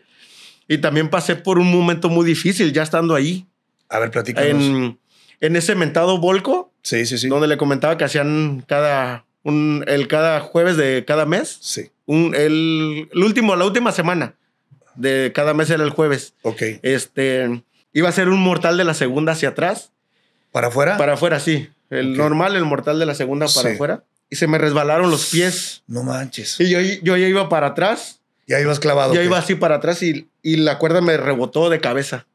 Y también pasé por un momento muy difícil ya estando ahí. A ver, platícanos. En, en ese mentado Volco. Sí, sí, sí. Donde le comentaba que hacían cada, un, el cada jueves de cada mes. Sí. Un, el, último, la última semana de cada mes era el jueves. Ok. Este, iba a ser un mortal de la segunda hacia atrás. ¿Para afuera? Para afuera, sí. El normal, el mortal de la segunda para afuera. Y se me resbalaron los pies. No manches. Y yo, yo ya iba para atrás. Ya ibas clavado. Ya iba así para atrás y, y la cuerda me rebotó de cabeza.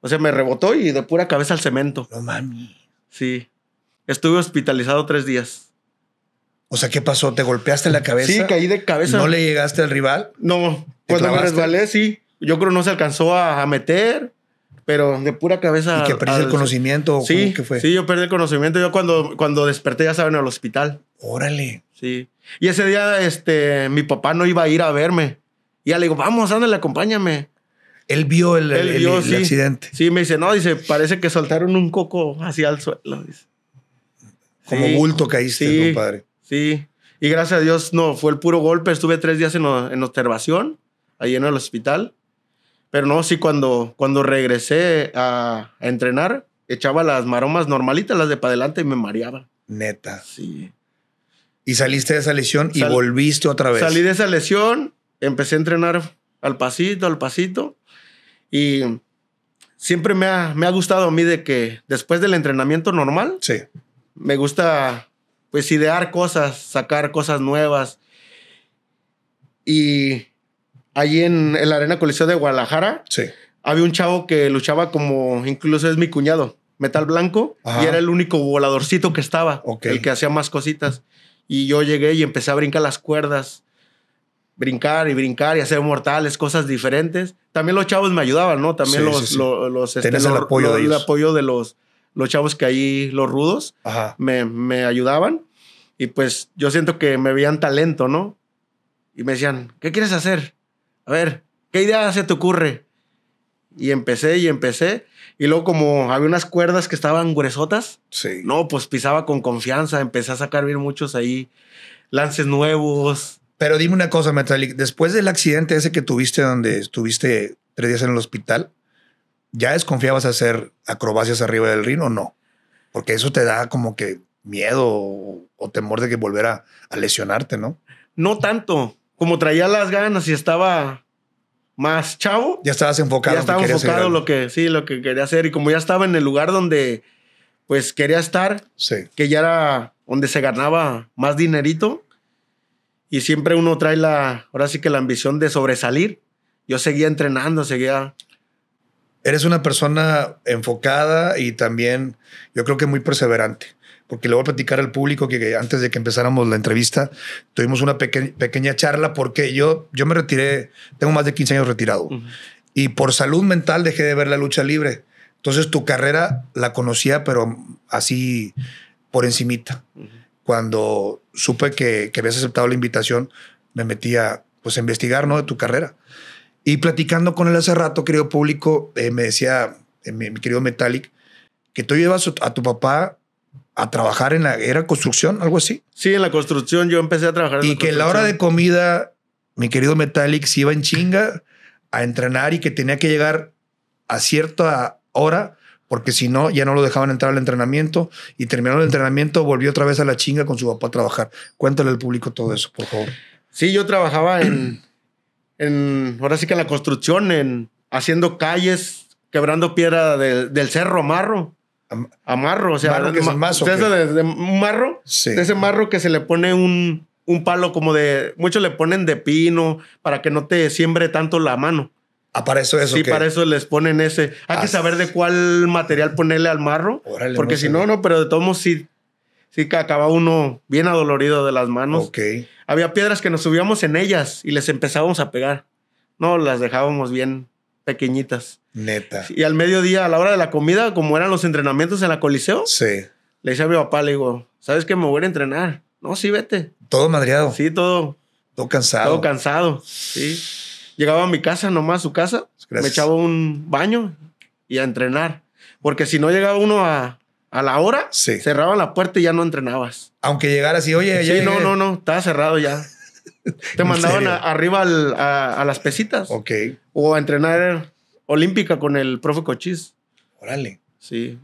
O sea, me rebotó y de pura cabeza al cemento. No mami. Sí. Estuve hospitalizado tres días. O sea, ¿qué pasó? ¿Te golpeaste la cabeza? Sí, caí de cabeza. ¿No le llegaste al rival? No. Pues me resbalé, sí. Yo creo no se alcanzó a, a meter pero de pura cabeza. Y que perdiste el conocimiento. Sí, que fue? sí, yo perdí el conocimiento. Yo cuando, cuando desperté, ya saben, al hospital. Órale. Sí. Y ese día, este, mi papá no iba a ir a verme. Y ya le digo, vamos, ándale, acompáñame. Él vio el, accidente. Sí, me dice, no, dice, parece que soltaron un coco hacia el suelo. Como bulto caíste, sí, ¿no, padre? Sí. Y gracias a Dios, no, fue el puro golpe. Estuve tres días en, en observación, ahí en el hospital. Pero no, sí, cuando, cuando regresé a, entrenar, echaba las maromas normalitas, las de para adelante, y me mareaba. Neta. Sí. Y saliste de esa lesión y volviste otra vez. Salí de esa lesión, empecé a entrenar al pasito, al pasito. Y siempre me ha, gustado a mí de que después del entrenamiento normal, sí. me gusta pues idear cosas, sacar cosas nuevas. Y allí en, el la Arena Coliseo de Guadalajara. Había un chavo que luchaba como, incluso es mi cuñado, metal blanco, y era el único voladorcito que estaba, el que hacía más cositas. Y yo llegué y empecé a brincar las cuerdas, brincar y brincar y hacer mortales, cosas diferentes. También los chavos me ayudaban, ¿no? También los, los, este, el, apoyo, de el apoyo de los, los chavos que ahí, los rudos, Me, me ayudaban. Y pues yo siento que me veían talento, ¿no? Y me decían, ¿qué quieres hacer? A ver, ¿qué idea se te ocurre? Y empecé y empecé. Y luego como había unas cuerdas que estaban gruesotas, sí. no, pues pisaba con confianza, empecé a sacar bien muchos ahí, lances nuevos. Pero dime una cosa, Metallic, después del accidente ese que tuviste donde estuviste tres días en el hospital, ¿ya desconfiabas hacer acrobacias arriba del ring o no? Porque eso te da como que miedo o, temor de que volver a lesionarte, ¿no? No tanto, como traía las ganas y estaba más chavo. Ya estabas enfocado. Ya estaba enfocado lo que, sí, lo que quería hacer. Y como ya estaba en el lugar donde, pues, quería estar, que ya era donde se ganaba más dinerito. Y siempre uno trae la, ahora sí que la ambición de sobresalir. Yo seguía entrenando, seguía... Eres una persona enfocada y también, yo creo que muy perseverante porque le voy a platicar al público que antes de que empezáramos la entrevista, tuvimos una pequeña charla porque yo, yo me retiré, tengo más de 15 años retirado, y por salud mental dejé de ver la lucha libre. Entonces tu carrera la conocía, pero así por encimita. Cuando supe que, que, habías aceptado la invitación, me metí a pues, a investigar ¿no? de tu carrera. Y platicando con él hace rato, querido público, eh, me decía eh, mi, mi, querido Metallic, que tú llevas a tu papá a trabajar en la era construcción, algo así. Sí, en la construcción yo empecé a trabajar. En y que en la hora de comida, mi querido Metallic se iba en chinga a entrenar y que tenía que llegar a cierta hora porque si no ya no lo dejaban entrar al entrenamiento y terminado el entrenamiento volvió otra vez a la chinga con su papá a trabajar. Cuéntale al público todo eso, por favor. Sí, yo trabajaba en, ahora sí que en la construcción, en haciendo calles, quebrando piedra del cerro Marro amarro, o sea, marro de, marro, de ese marro que se le pone un, un palo como de, muchos le ponen de pino para que no te siembre tanto la mano. Ah, para eso eso. Sí, para eso les ponen ese. Hay que saber de cuál material ponerle al marro, porque si no, no, pero de todos modos sí, sí que acaba uno bien adolorido de las manos. Ok. Había piedras que nos subíamos en ellas y les empezábamos a pegar. No, las dejábamos bien pequeñitas. Neta. Y al mediodía, a la hora de la comida, como eran los entrenamientos en la Coliseo, sí. le dije a mi papá, le digo, ¿sabes que me voy a entrenar? No, sí, vete. Todo madreado. Sí, todo. Todo cansado. Todo cansado, sí. Llegaba a mi casa, nomás su casa, me echaba un baño y a entrenar. Porque si no llegaba uno a, la hora, Cerraba cerraban la puerta y ya no entrenabas. Aunque llegaras y, oye, sí, no, no, no, estaba cerrado ya. Te mandaban arriba a, las pesitas. Ok. O a entrenar olímpica con el profe Cochís. Órale. Sí.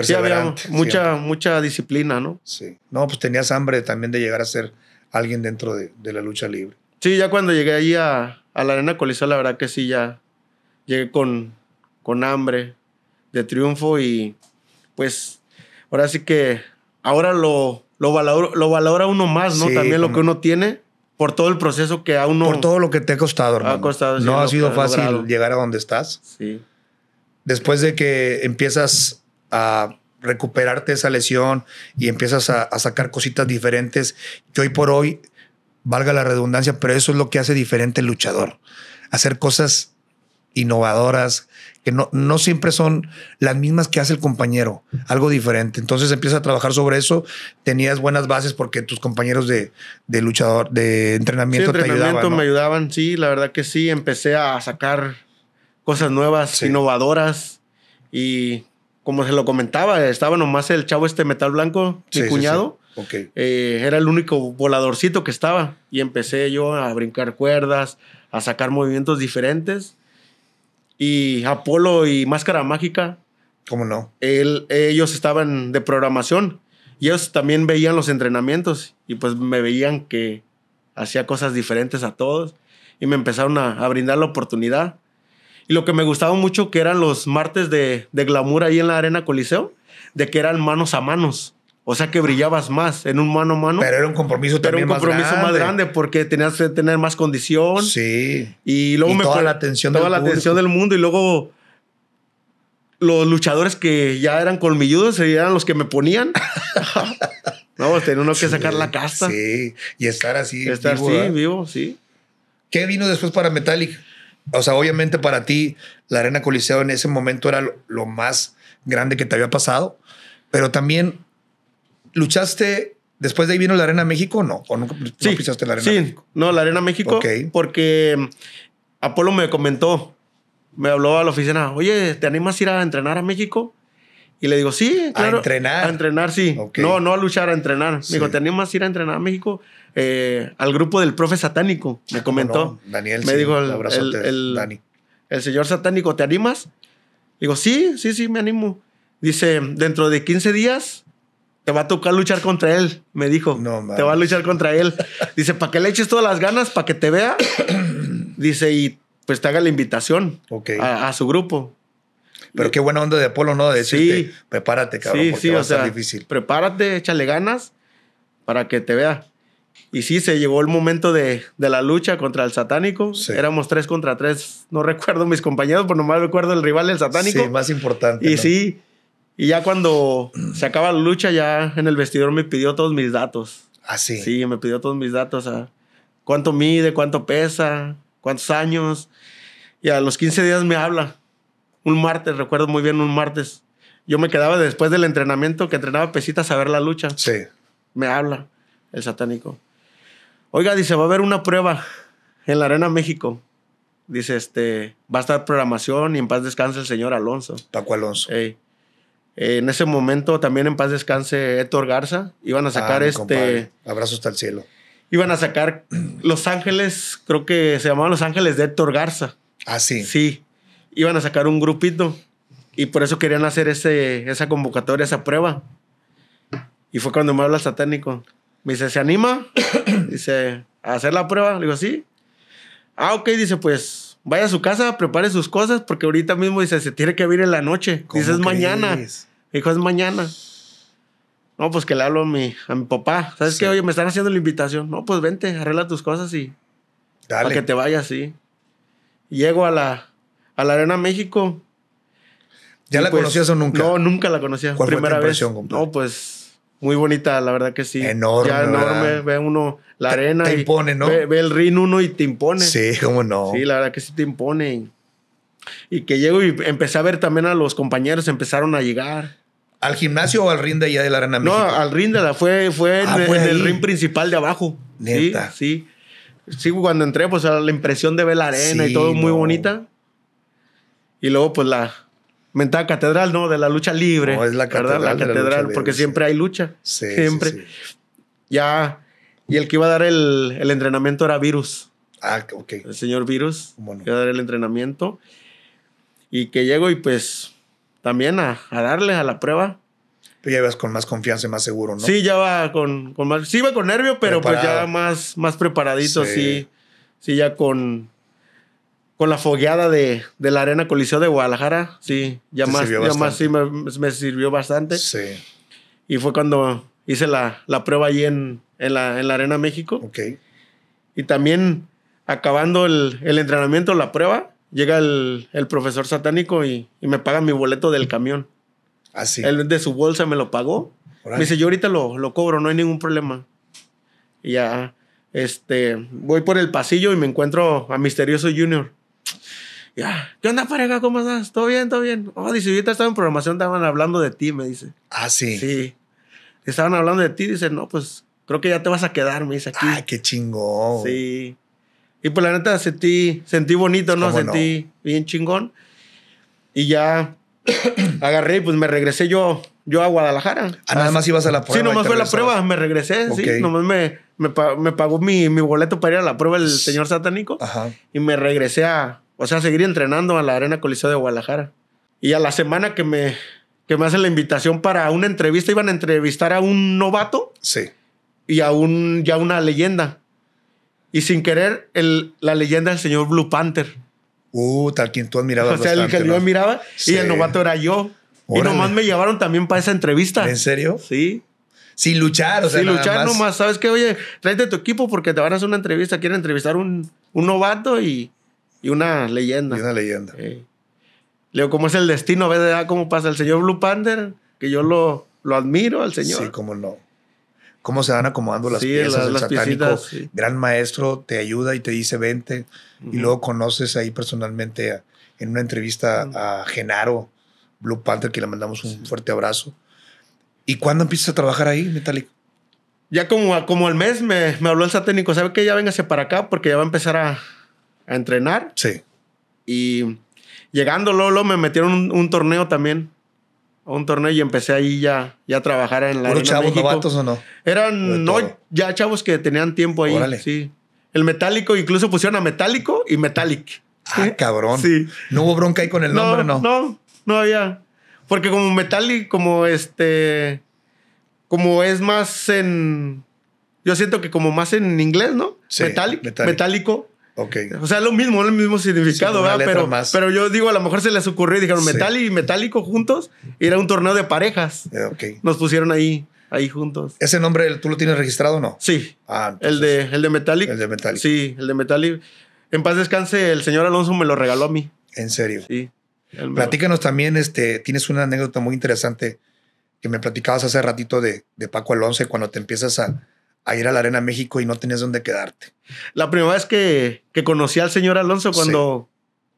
Sí, había mucha, mucha disciplina, ¿no? Sí. No, pues tenías hambre también de llegar a ser alguien dentro de, la lucha libre. Sí, ya cuando llegué ahí a, la Arena Coliseo, la verdad que sí, ya llegué con, con hambre de triunfo y pues ahora sí que ahora lo, lo, valora uno más, ¿no? también lo que uno tiene por todo el proceso que aún no. Por todo lo que te ha costado, no ha sido fácil llegar a donde estás. Después de que empiezas a recuperarte esa lesión y empiezas a, a, sacar cositas diferentes, que hoy por hoy, valga la redundancia, pero eso es lo que hace diferente el luchador. Hacer cosas innovadoras, no, siempre son las mismas que hace el compañero, algo diferente. Entonces empiezas a trabajar sobre eso. Tenías buenas bases porque tus compañeros de, luchador, de entrenamiento, te ayudaban. me ayudaban, sí, la verdad que sí. Empecé a sacar cosas nuevas, innovadoras y como se lo comentaba, estaba nomás el chavo este metal blanco, mi cuñado. Eh, era el único voladorcito que estaba. Y empecé yo a brincar cuerdas, a sacar movimientos diferentes y Apolo y Máscara Mágica. ¿Cómo no? ellos estaban de programación y ellos también veían los entrenamientos y pues me veían que hacía cosas diferentes a todos y me empezaron a, brindar la oportunidad. Y lo que me gustaba mucho que eran los martes de, de glamour ahí en la Arena Coliseo, de que eran manos a manos. O sea que brillabas más en un mano a mano. Pero era un compromiso también un compromiso más grande. porque tenías que tener más condición. Sí. Y luego me toda la atención toda la atención del mundo y luego los luchadores que ya eran colmilludos eran los que me ponían. no, pues, tenía uno que sacar la casta. Sí, y estar así. Estar vivo, así, vivo, sí. ¿Qué vino después para Metallic? O sea, obviamente para ti la Arena Coliseo en ese momento era lo más grande que te había pasado, pero también ¿Luchaste después de ahí vino la Arena México no? ¿O nunca no la Arena sí. México? No, la Arena México. Porque mm, Apolo me comentó, me habló a la oficina, oye, ¿te animas a ir a entrenar a México? Y le digo, sí, claro. A entrenar. A entrenar, sí. No, no a luchar, a entrenar. Digo, ¿te animas a ir a entrenar a México? Eh, al grupo del profe satánico, me comentó. Daniel, me dijo el, el, el señor satánico, ¿te animas? Digo, sí, sí, sí, me animo. Dice, dentro de 15 días te va a tocar luchar contra él, me dijo. No, Te va a luchar contra él. Dice, para que le eches todas las ganas, para que te vea. Dice, y pues te haga la invitación a, su grupo. Pero qué buena onda de Apolo, ¿no? De decirte, sí. prepárate, cabrón, sí, porque sí, va a ser difícil. Prepárate, échale ganas para que te vea. Y sí, se llegó el momento de, de la lucha contra el satánico. Éramos tres contra tres. No recuerdo mis compañeros, pero nomás recuerdo el rival, el satánico. Sí, más importante. Y sí, y ya cuando se acaba la lucha, ya en el vestidor me pidió todos mis datos. Ah, sí. Sí, me pidió todos mis datos. Ah, ¿Cuánto mide? ¿Cuánto pesa? ¿Cuántos años? Y a los 15 días me habla. Un martes, recuerdo muy bien un martes. Yo me quedaba después del entrenamiento que entrenaba pesitas a ver la lucha. Sí. Me habla el satánico. Oiga, dice, va a haber una prueba en la Arena México. Dice, este, va a estar programación y en paz descanse el señor Alonso. Paco Alonso en ese momento también en paz descanse Héctor Garza. Iban a sacar ah, este... Abrazos hasta el cielo. Iban a sacar Los Ángeles, creo que se llamaban Los Ángeles de Héctor Garza. Ah, sí. Sí. Iban a sacar un grupito y por eso querían hacer ese, esa convocatoria, esa prueba. Y fue cuando me habla satánico. Me dice, ¿se anima? dice, ¿a hacer la prueba? Le digo, sí. Ah, ok, dice, pues vaya a su casa, prepare sus cosas, porque ahorita mismo dice, se tiene que venir en la noche. Dice, es mañana. Dijo, es mañana. No, pues que le hablo a mi, a mi papá. ¿Sabes qué? Oye, me están haciendo la invitación. No, pues vente, arregla tus cosas y... Dale. Para que te vayas, sí. Llego a la, a la Arena México. ¿Ya la pues, conocías o nunca? No, nunca la conocía. ¿Cuál Primera fue impresión, vez. No, pues muy bonita, la verdad que sí. Enorme. Ya enorme. Ve uno la arena. Te, impone, ¿no? Ve, el ring uno y te impone. Sí, cómo no. Sí, la verdad que sí te impone. Y que llego y empecé a ver también a los compañeros, empezaron a llegar. ¿Al gimnasio o al ring de allá de la Arena No, al ring de la, fue, fue, ah, en, el ring principal de abajo. Neta. Sí, sí. cuando entré, pues la impresión de ver la arena y todo muy bonita. Y luego, pues la mental catedral, ¿no? De la lucha libre. No, es la catedral. La catedral, porque siempre hay lucha. Sí, siempre. Ya y el que iba a dar el, entrenamiento era Virus. Ah, ok. El señor Virus. Que iba a dar el entrenamiento. Y que llego y pues también a, darle a la prueba. Pero ya ibas con más confianza y más seguro, ¿no? Sí, ya va con, más. Sí, iba con nervio, pero pues ya más, preparadito, sí. sí. ya con, con la fogueada de, la Arena Coliseo de Guadalajara. Sí, ya más, ya más sí me, sirvió bastante. Sí. Y fue cuando hice la, la prueba allí en, en, la, en, la, Arena México. Ok. Y también acabando el, el entrenamiento, la prueba, llega el, el profesor satánico y, me paga mi boleto del camión. Así. Ah, sí. Él de su bolsa me lo pagó. Me dice, yo ahorita lo, lo cobro, no hay ningún problema. Y ya, este, voy por el pasillo y me encuentro a Misterioso Junior. Ya, ¿qué onda, pareja? ¿Cómo estás? ¿Todo bien? ¿Todo bien? Oh, dice, ahorita estaba en programación, estaban hablando de ti, me dice. Ah, sí. Sí estaban hablando de ti, dice, no, pues creo que ya te vas a quedar, me dice aquí. Ay, qué chingón. Sí. Y pues la neta sentí, sentí bonito, ¿no? Sentí bien chingón. Y ya agarré y pues me regresé yo, yo a Guadalajara. Ah, nada más ibas a la prueba. Sí, nomás fue la prueba, me regresé, sí. Nomás me, pagó mi, mi, boleto para ir a la prueba el señor satánico. Ajá. Y me regresé a, o sea, a seguir entrenando a la Arena Coliseo de Guadalajara. Y a la semana que me, que me hacen la invitación para una entrevista. Iban a entrevistar a un novato. Sí. Y a un, ya una leyenda. Y sin querer, el, la leyenda del señor Blue Panther. Uh, tal quien tú admirabas. O sea, el que yo admiraba y el novato era yo. Y nomás me llevaron también para esa entrevista. ¿En serio? Sí. Sin luchar, o sea. Sin luchar más. nomás. ¿Sabes qué? Oye, tráete tu equipo porque te van a hacer una entrevista. Quieren entrevistar un, un novato y, y una leyenda. Y una leyenda. Le digo, ¿cómo es el destino? ¿Ves de cómo pasa el señor Blue Panther? Que yo lo, lo admiro al señor. Sí, cómo no. Cómo se van acomodando las sí, piezas. el gran maestro, te ayuda y te dice vente. Y luego conoces ahí personalmente en una entrevista a Genaro Blue Panther, que le mandamos un fuerte abrazo. ¿Y cuándo empiezas a trabajar ahí, Metallica? Ya como, como el mes me, me habló el satánico, ¿sabe que Ya véngase para acá porque ya va a empezar a, a entrenar. Sí. Y Llegando Lolo me metieron un, torneo también. Un torneo y empecé ahí ya, ya a trabajar en la. ¿Puros chavos o no? Eran, no, ya chavos que tenían tiempo ahí. Órale. Sí. El metálico, incluso pusieron a metálico y metallic. Ah, cabrón. Sí. No hubo bronca ahí con el nombre, ¿no? No, no había. Porque como metallic, como este. Como es más en. Yo siento que como más en inglés, ¿no? Sí, Metálico. O sea, lo mismo, el mismo significado, ¿verdad? Pero, pero yo digo, a lo mejor se les ocurrió y dijeron metal y metálico juntos. era un torneo de parejas. Eh, Nos pusieron ahí, ahí juntos. ¿Ese nombre tú lo tienes registrado o no? Sí. Ah, el de, el de El de Sí, el de Metallic. En paz descanse, el señor Alonso me lo regaló a mí. En serio. Sí. Platícanos también, este, tienes una anécdota muy interesante que me platicabas hace ratito de, de Paco Alonso cuando te empiezas a a ir a la Arena México y no tenías dónde quedarte. La primera vez que, que conocí al señor Alonso cuando,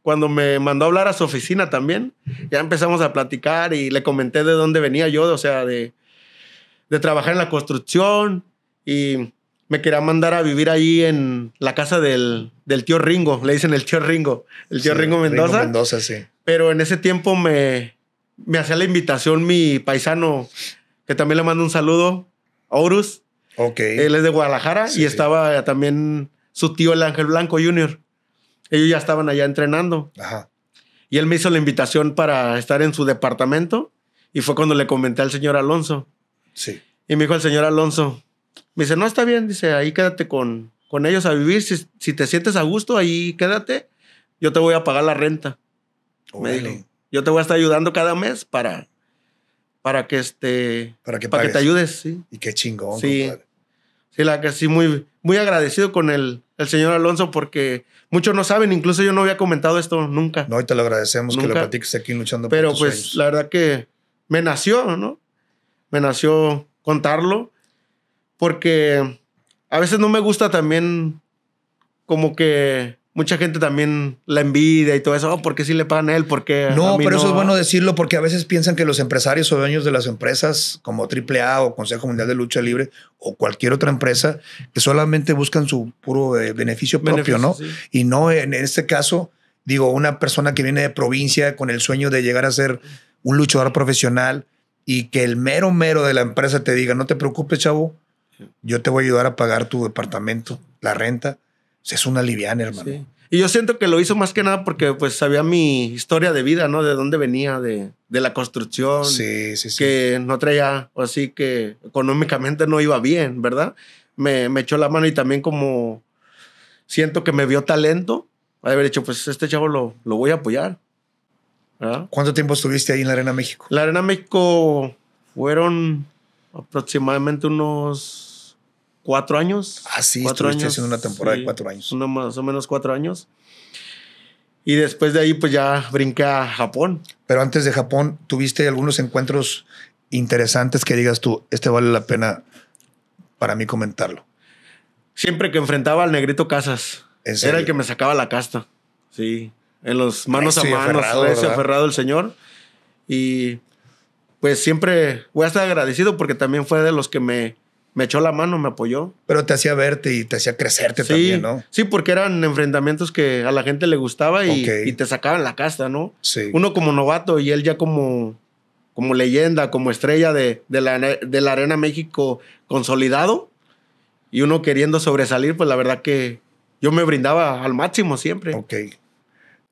cuando me mandó a hablar a su oficina también, ya empezamos a platicar y le comenté de dónde venía yo, o sea, de, de trabajar en la construcción y me quería mandar a vivir ahí en la casa del, del tío Ringo, le dicen el tío Ringo, el tío Ringo Mendoza. Mendoza, sí. Pero en ese tiempo me, me hacía la invitación mi paisano, que también le mando un saludo, Horus él es de Guadalajara y estaba también su tío el Ángel Blanco Jr. Ellos ya estaban allá entrenando. Ajá. Y él me hizo la invitación para estar en su departamento y fue cuando le comenté al señor Alonso. Sí. Y me dijo el señor Alonso, me dice, no, está bien, dice, ahí quédate con, con ellos a vivir, si, te sientes a gusto, ahí quédate, yo te voy a pagar la renta. yo te voy a estar ayudando cada mes para, para que este, para que, te ayudes, sí. Y qué chingón. Sí. Sí, la que sí, muy, muy agradecido con el, señor Alonso porque muchos no saben, incluso yo no había comentado esto nunca. No, y te lo agradecemos que lo platiques aquí luchando Pero por tus pues la verdad que me nació, ¿no? Me nació contarlo porque a veces no me gusta también como que mucha gente también la envidia y todo eso. porque oh, ¿Por qué sí le pagan él? porque no, pero eso es bueno ah? decirlo porque a veces piensan que los empresarios o dueños de las empresas como AAA o Consejo Mundial de Lucha Libre o cualquier otra empresa que solamente buscan su puro eh, beneficio propio, ¿no? Y no en este caso, digo, una persona que viene de provincia con el sueño de llegar a ser un luchador profesional y que el mero mero de la empresa te diga, no te preocupes, chavo, yo te voy a ayudar a pagar tu departamento, la renta es una liviana, hermano. Y yo siento que lo hizo más que nada porque pues sabía mi historia de vida, ¿no? De dónde venía, de, de la construcción. Que no traía, o así que económicamente no iba bien, ¿verdad? Me, me echó la mano y también como siento que me vio talento. Haber dicho, pues este chavo lo, lo voy a apoyar. ¿Cuánto tiempo estuviste ahí en la Arena México? La Arena México fueron aproximadamente unos cuatro años. Ah, sí, cuatro años, haciendo una temporada de cuatro años. Uno más o menos cuatro años. Y después de ahí, pues ya brinqué a Japón. Pero antes de Japón, ¿tuviste algunos encuentros interesantes que digas tú, este vale la pena para mí comentarlo? Siempre que enfrentaba al negrito Casas, era el que me sacaba la casta. Sí, en los manos a manos, aferrado, aferrado el señor. Y pues siempre voy a estar agradecido porque también fue de los que me me echó la mano, me apoyó. Pero te hacía verte y te hacía crecerte también, ¿no? Sí, porque eran enfrentamientos que a la gente le gustaba y, te sacaban la casta, ¿no? Sí. Uno como novato y él ya como, como leyenda, como estrella de, la, de la Arena México consolidado y uno queriendo sobresalir, pues la verdad que yo me brindaba al máximo siempre. Ok.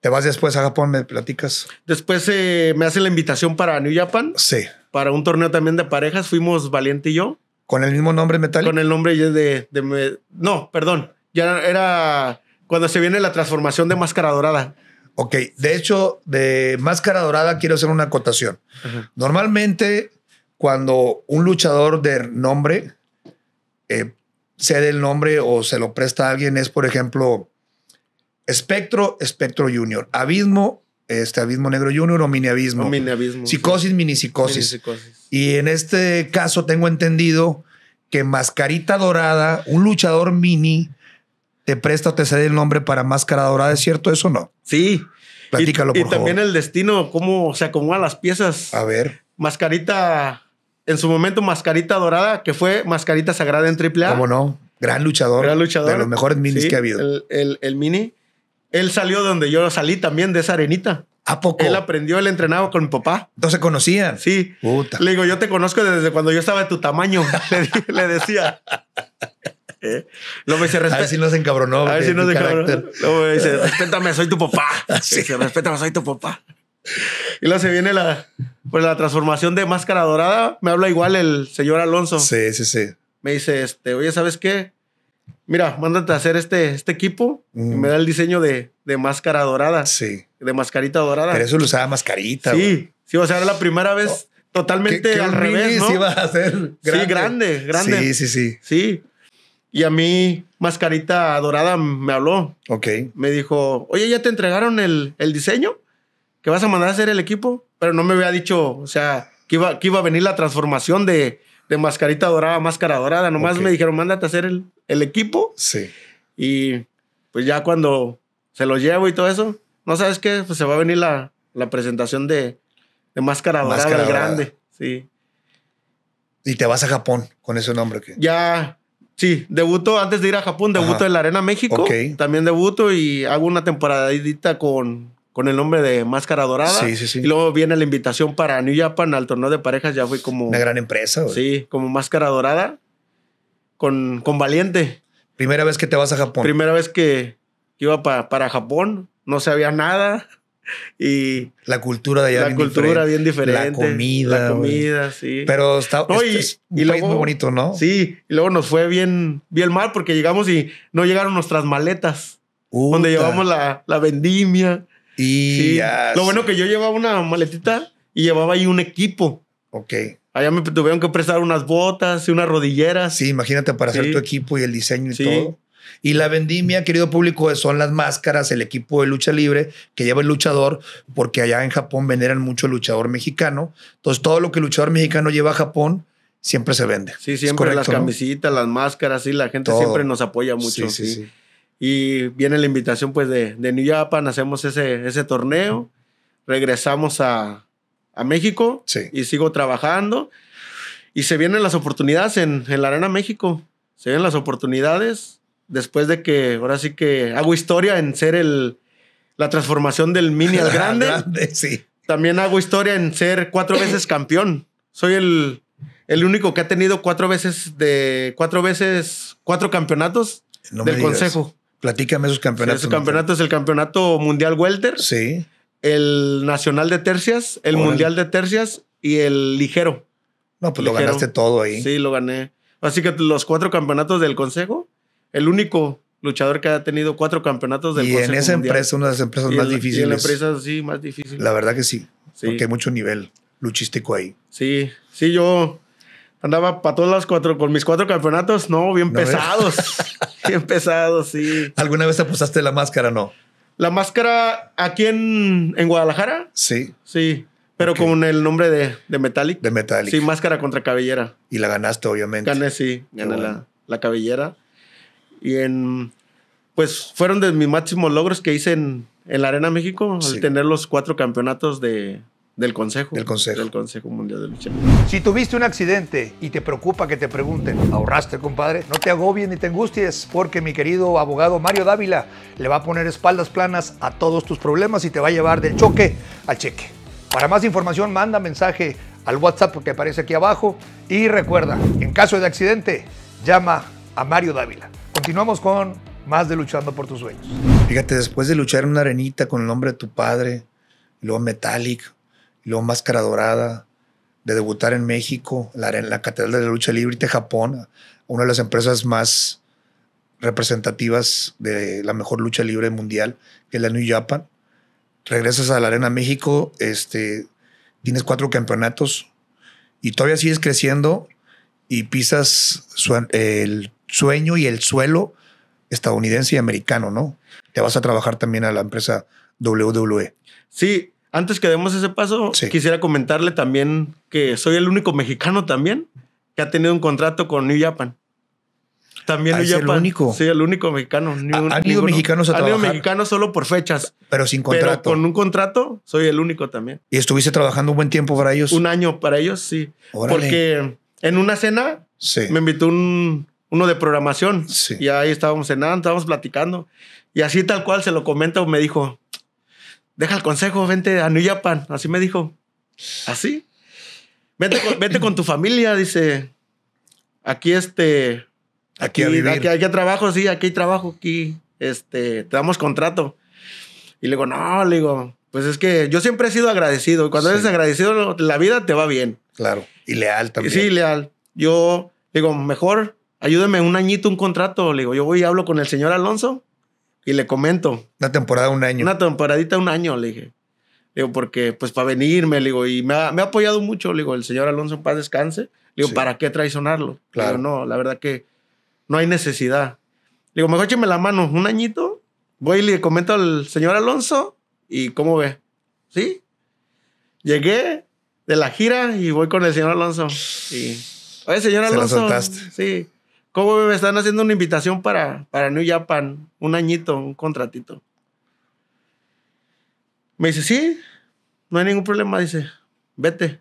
¿Te vas después a Japón? ¿Me platicas? Después eh, me hace la invitación para New Japan. Sí. Para un torneo también de parejas. Fuimos Valiente y yo. Con el mismo nombre metal Con el nombre ya de, de No, perdón. Ya era cuando se viene la transformación de Máscara Dorada. Ok, de hecho, de Máscara Dorada quiero hacer una acotación. Normalmente, cuando un luchador de nombre eh, cede el nombre o se lo presta a alguien, es, por ejemplo, Espectro, Espectro Junior, Abismo, este Abismo Negro Junior o Mini Abismo. mini abismo. Psicosis, mini psicosis. Y en este caso tengo entendido que Mascarita Dorada, un luchador mini, te presta o te cede el nombre para Máscara Dorada. ¿Es cierto eso o no? Sí. Platícalo, por favor. y también el destino, cómo se acomodan las piezas. A ver. Mascarita, en su momento, Mascarita Dorada, que fue Mascarita Sagrada en AAA. ¿Cómo no? Gran luchador. Gran luchador. De los mejores minis que ha habido. el mini. Él salió donde yo salí también, de esa arenita. ¿A poco? Él aprendió, él entrenaba con mi papá. ¿Entonces se conocían? Sí. Puta. Le digo, yo te conozco desde cuando yo estaba de tu tamaño. le, decía. Eh, luego me dice, a ver si se encabronó. A ver si no se encabronó. Luego me dice, respétame, soy tu papá. Sí. respétame, soy tu papá. Y luego se viene la, pues, la transformación de máscara dorada. Me habla igual el señor Alonso. Sí, sí, sí. Me dice, este, oye, ¿sabes qué? mira, mándate a hacer este, este equipo me mm. da el diseño de, de, máscara dorada. Sí. De mascarita dorada. Pero eso lo usaba mascarita. Sí, sí, o sea, era la primera vez oh, totalmente al revés. ¿no? iba a ser Sí, grande, grande. Sí, sí, sí. Sí. Y a mí, mascarita dorada me habló. Ok. Me dijo, oye, ya te entregaron el, diseño que vas a mandar a hacer el equipo, pero no me había dicho, o sea, que iba, que iba a venir la transformación de, mascarita dorada a máscara dorada. Nomás me dijeron, mándate a hacer el, el equipo. Sí. Y pues ya cuando se lo llevo y todo eso, no sabes qué, pues se va a venir la, presentación de, de Máscara Dorada Grande. Sí. Y te vas a Japón con ese nombre. Que... Ya, sí, debuto antes de ir a Japón, debuto en la Arena México. También debuto y hago una temporadita con, con el nombre de Máscara Dorada. Sí, sí, sí. Y luego viene la invitación para New Japan al torneo de parejas. Ya fui como. Una gran empresa, Sí, como Máscara Dorada con, Valiente. Primera vez que te vas a Japón. Primera vez que iba para Japón, no sabía nada. Y la cultura de allá. La bien cultura bien diferente. La comida. La comida, sí. Pero está este y, es muy bonito, ¿no? Sí, y luego nos fue bien, bien mal porque llegamos y no llegaron nuestras maletas. Donde llevamos la, vendimia. Y lo bueno que yo llevaba una maletita y llevaba ahí un equipo. Ok. Allá me tuvieron que prestar unas botas y unas rodilleras. Sí, imagínate para hacer tu equipo y el diseño y todo. Y la vendimia, querido público, son las máscaras, el equipo de lucha libre que lleva el luchador, porque allá en Japón veneran mucho el luchador mexicano. Entonces, todo lo que el luchador mexicano lleva a Japón siempre se vende. Sí, siempre las camisitas, las máscaras, sí, la gente siempre nos apoya mucho. Sí, sí, Y viene la invitación, pues, de, de New Japan, hacemos ese, ese torneo, regresamos a, a México y sigo trabajando. Y se vienen las oportunidades en, en, la Arena México. Se vienen las oportunidades después de que ahora sí que hago historia en ser el, la transformación del mini al grande. sí. También hago historia en ser cuatro veces campeón. Soy el, el único que ha tenido cuatro veces de cuatro veces cuatro campeonatos del consejo. Platícame esos campeonatos. campeonatos, el campeonato mundial welter. Sí el Nacional de Tercias, el Mundial de Tercias y el Ligero. No, pues lo ganaste todo ahí. Sí, lo gané. Así que los cuatro campeonatos del Consejo, el único luchador que ha tenido cuatro campeonatos del Consejo. Y en esa empresa, una de las empresas más difíciles. Y en la empresa, sí, más difícil. La verdad que sí, porque hay mucho nivel luchístico ahí. Sí, sí, yo andaba para todas las cuatro, con mis cuatro campeonatos, no, bien pesados. bien pesados, sí. ¿Alguna vez te apostaste la máscara, no? La máscara aquí en, en Guadalajara. Sí. Sí. Pero con el nombre de, Metallic. De Metallic. Sí, máscara contra cabellera. Y la ganaste, obviamente. Gané, sí. Gané la, cabellera. Y en. Pues fueron de mis máximos logros que hice en, la Arena México, tener los cuatro campeonatos de, del Consejo. Del Consejo. Del Consejo Mundial de Lucha Si tuviste un accidente y te preocupa que te pregunten, ¿ahorraste, compadre? No te agobies ni te angusties, porque mi querido abogado Mario Dávila le va a poner espaldas planas a todos tus problemas y te va a llevar del choque al cheque. Para más información, manda mensaje al WhatsApp que aparece aquí abajo y recuerda, en caso de accidente, llama a Mario Dávila. Continuamos con más de Luchando por tus sueños. Fíjate, después de luchar en una arenita con el nombre de tu padre, luego Metallic, luego Máscara Dorada, de debutar en México, la, Catedral de la Lucha Libre de Japón, una de las empresas más representativas de la mejor lucha libre mundial, que es la New Japan. Regresas a la Arena México, este, tienes cuatro campeonatos y todavía sigues creciendo y pisas el sueño y el suelo estadounidense y americano, ¿no? Te vas a trabajar también a la empresa WWE. Sí, antes que demos ese paso, quisiera comentarle también que soy el único mexicano también que ha tenido un contrato con New Japan. También ah, New Japan. el único. Sí, el único mexicano. Ni un, han ido mexicanos a trabajar. Han ido mexicanos solo por fechas. Pero sin contrato. Pero con un contrato soy el único también. ¿Y estuviste trabajando un buen tiempo para ellos? Un año para ellos, sí. Porque en una cena me invitó un, uno de programación. Y ahí estábamos cenando, estábamos platicando. Y así tal cual se lo comento, me dijo, deja el consejo, vente a New Japan. Así me dijo. Así. Vente con, tu familia, dice. Aquí este. Aquí, aquí hay trabajo, sí, aquí hay trabajo, aquí este, te damos contrato. Y le digo, no, le digo, pues es que yo siempre he sido agradecido. Cuando eres agradecido, la vida te va bien. Claro. Y leal también. Sí, leal. Yo digo, mejor ayúdame un añito, un contrato. Le digo, yo voy y hablo con el señor Alonso y le comento. Una temporada, un año. Una temporadita, un año, le dije. digo, porque pues para venirme, le digo, y me ha, me ha apoyado mucho, le digo, el señor Alonso en paz descanse. Le digo, ¿para qué traicionarlo? Claro. no, la verdad que no hay necesidad. Le digo, mejor écheme la mano, un añito. Voy y le comento al señor Alonso y cómo ve. ¿Sí? Llegué de la gira y voy con el señor Alonso. Y, Oye, señor Alonso. Se Sí. ¿Cómo me están haciendo una invitación para, para New Japan? Un añito, un contratito. Me dice, sí, no hay ningún problema. Dice, vete.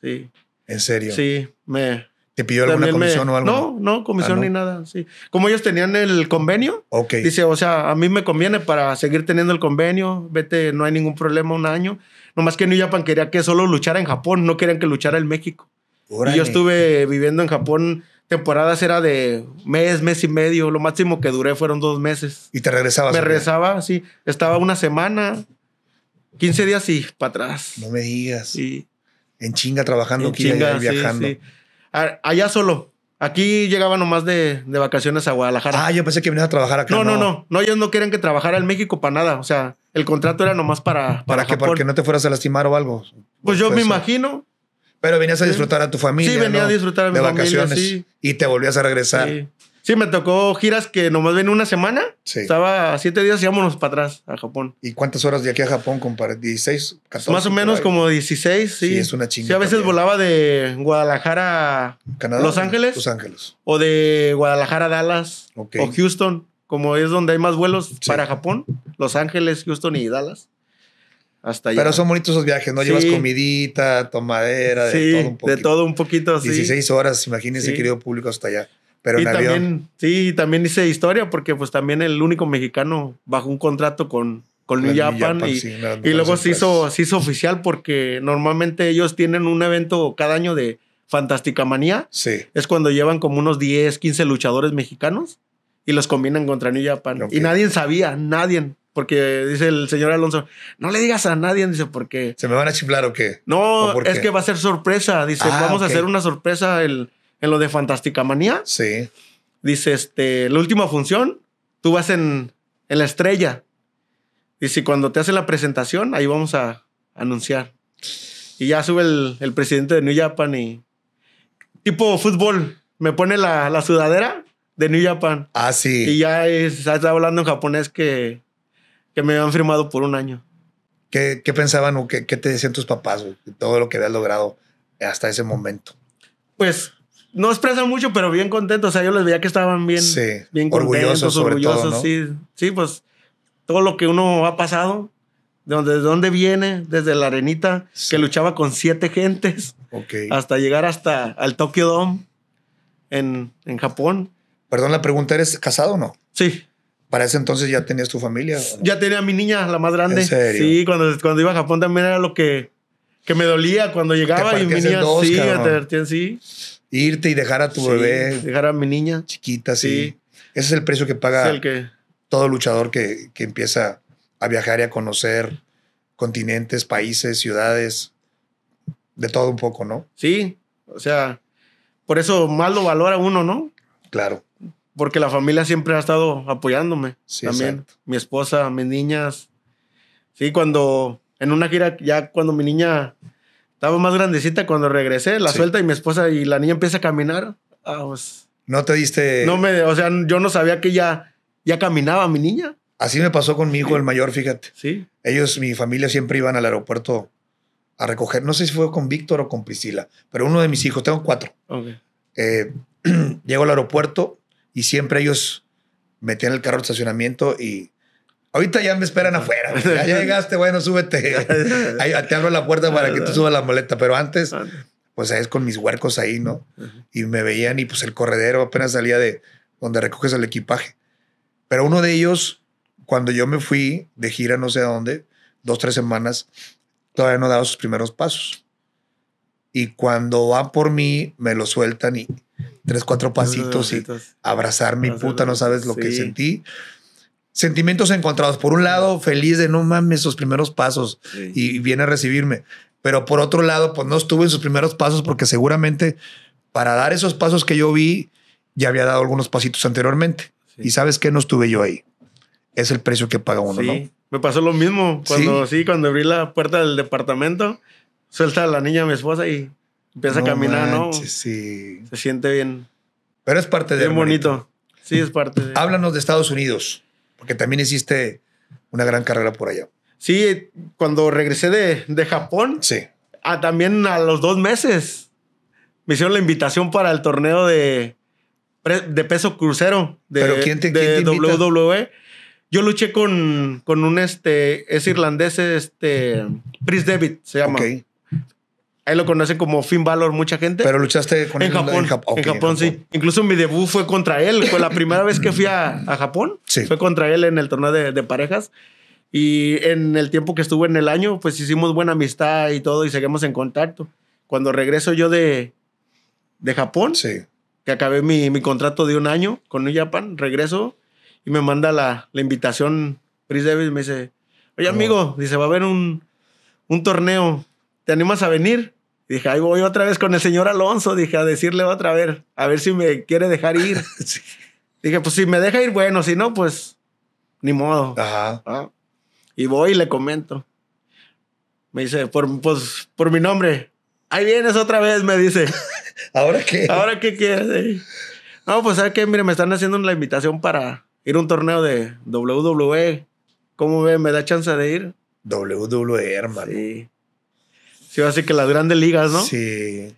Sí. ¿En serio? Sí, me... ¿Te pidió alguna comisión o algo? No, no, comisión ah, ni nada, sí. Como ellos tenían el convenio, okay. dice, o sea, a mí me conviene para seguir teniendo el convenio, vete, no hay ningún problema un año. Nomás que New Japan quería que solo luchara en Japón, no querían que luchara en México. Y yo estuve viviendo en Japón temporadas era de mes, mes y medio. Lo máximo que duré fueron dos meses. ¿Y te regresabas? Me regresaba, sí. Estaba una semana, 15 días y para atrás. No me digas. Sí. En chinga trabajando, aquí chinga, viajando. Allá solo. Aquí llegaba nomás de, vacaciones a Guadalajara. Ah, yo pensé que venías a trabajar acá. No, no, no, no. ellos no quieren que trabajara en México para nada. O sea, el contrato era nomás para. ¿Para, ¿Para que no te fueras a lastimar o algo. pues yo me imagino. Pero venías a disfrutar a tu familia. Sí, venía a disfrutar a mi de vacaciones y te volvías a regresar. Sí. me tocó giras que nomás venía una semana. Sí. Estaba siete días y vámonos para atrás a Japón. ¿Y cuántas horas de aquí a Japón, compadre? ¿16, 14? Más o menos como 16, sí. Sí, es una chingada. Sí, a veces volaba de Guadalajara a Los Ángeles. Los Ángeles. O de Guadalajara a Dallas. O Houston, como es donde hay más vuelos para Japón. Los Ángeles, Houston y Dallas hasta allá. Pero son bonitos esos viajes, ¿no? Llevas comidita, tomadera, de todo un poquito. De todo un poquito, sí. 16 horas, imagínense, querido público, hasta allá. Pero también, Sí, también hice historia porque pues también el único mexicano bajo un contrato con, con New Japan, y, y luego se hizo, se hizo oficial porque normalmente ellos tienen un evento cada año de Fantástica Manía. Sí. Es cuando llevan como unos 10, 15 luchadores mexicanos y los combinan contra New Japan. Y nadie sabía, nadie. Porque dice el señor Alonso, no le digas a nadie, dice, porque... ¿Se me van a chiflar o qué? No, es que va a ser sorpresa, dice, ah, vamos a hacer una sorpresa el, en lo de Fantástica Manía. Sí. Dice, este, la última función, tú vas en, la estrella. Dice, cuando te hacen la presentación, ahí vamos a anunciar. Y ya sube el, el presidente de New Japan y... Tipo fútbol, me pone la, la sudadera de New Japan. Ah, sí. Y ya está hablando en japonés que que me habían firmado por un año. ¿Qué, qué pensaban o qué, te decían tus papás, de Todo lo que habías logrado hasta ese momento. Pues no expresan mucho, pero bien contentos. O sea, yo les veía que estaban bien, bien orgullosos, contentos, orgullosos. sí, sí, pues todo lo que uno ha pasado, de dónde, viene, desde la arenita, que luchaba con siete gentes, hasta llegar hasta al Tokyo Dome en, en Japón. Perdón, la pregunta, ¿eres casado o no? Sí. Para ese entonces ya tenías tu familia. Ya tenía a mi niña, la más grande. Sí, cuando, cuando iba a Japón también era lo que, me dolía cuando llegaba y mi niña dos, sí, sí. Irte y dejar a tu bebé. Dejar a mi niña. Chiquita, sí. Ese es el precio que paga todo luchador que, empieza a viajar y a conocer continentes, países, ciudades, de todo un poco, ¿no? Sí, o sea, por eso más lo valora uno, ¿no? Claro porque la familia siempre ha estado apoyándome sí, también. Mi esposa, mis niñas. Sí, cuando en una gira, ya cuando mi niña estaba más grandecita, cuando regresé, la suelta y mi esposa y la niña empieza a caminar. Ah, pues, no te diste. No me, o sea, yo no sabía que ya, ya caminaba mi niña. Así me pasó con mi hijo, el mayor, fíjate. Sí. Ellos, mi familia, siempre iban al aeropuerto a recoger. No sé si fue con Víctor o con Priscila, pero uno de mis hijos, tengo cuatro. Okay. Eh, llego al aeropuerto, y siempre ellos metían el carro al estacionamiento y ahorita ya me esperan afuera. Ya llegaste, bueno, súbete. te abro la puerta para que tú subas la maleta, pero antes, ah. pues es con mis huercos ahí, ¿no? Y me veían y pues el corredero apenas salía de donde recoges el equipaje. Pero uno de ellos, cuando yo me fui de gira no sé a dónde, dos, tres semanas, todavía no daba sus primeros pasos. Y cuando va por mí, me lo sueltan y, tres, cuatro pasitos y abrazar mi puta, no sabes lo que sentí. Sentimientos encontrados. Por un lado, feliz de no mames sus primeros pasos y viene a recibirme. Pero por otro lado, pues no estuve en sus primeros pasos porque seguramente para dar esos pasos que yo vi, ya había dado algunos pasitos anteriormente. Y sabes que no estuve yo ahí. Es el precio que paga uno, ¿no? Me pasó lo mismo cuando sí, cuando abrí la puerta del departamento, suelta a la niña, mi esposa, y Empieza a caminar, ¿no? Sí. Se siente bien. Pero es parte de. Bien bonito. Sí, es parte de. Háblanos de Estados Unidos, porque también hiciste una gran carrera por allá. Sí, cuando regresé de, Japón. Sí. A, también a los dos meses me hicieron la invitación para el torneo de, de peso crucero de, ¿Pero quién te, de WWE. E. Yo luché con, con un este, es irlandés, este, Chris David se llama. Okay. Ahí lo conocen como Finn Balor, mucha gente. Pero luchaste con él En, Japón, Japón, sí. Incluso mi debut fue contra él. Fue la primera vez que fui a, Japón. Sí. Fue contra él en el torneo de, de, parejas. Y en el tiempo que estuve en el año, pues hicimos buena amistad y todo y seguimos en contacto. Cuando regreso yo de, de Japón, que acabé mi, mi contrato de un año con New Japan, regreso y me manda la, la invitación. Chris Davis me dice, oye amigo, dice, va a haber un, un torneo ¿te animas a venir? Dije, ahí voy otra vez con el señor Alonso, dije, a decirle otra vez, a ver si me quiere dejar ir. Dije, pues si me deja ir, bueno, si no, pues ni modo. Ajá. Ah, y voy y le comento. Me dice, por, pues, por mi nombre. Ahí vienes otra vez, me dice. ¿Ahora qué? ¿Ahora qué quieres? No, pues, ¿sabes qué? Mire, me están haciendo la invitación para ir a un torneo de WWE. ¿Cómo ve? ¿Me da chance de ir? WWE, hermano. Sí. Sí, así que las grandes ligas, ¿no? Sí.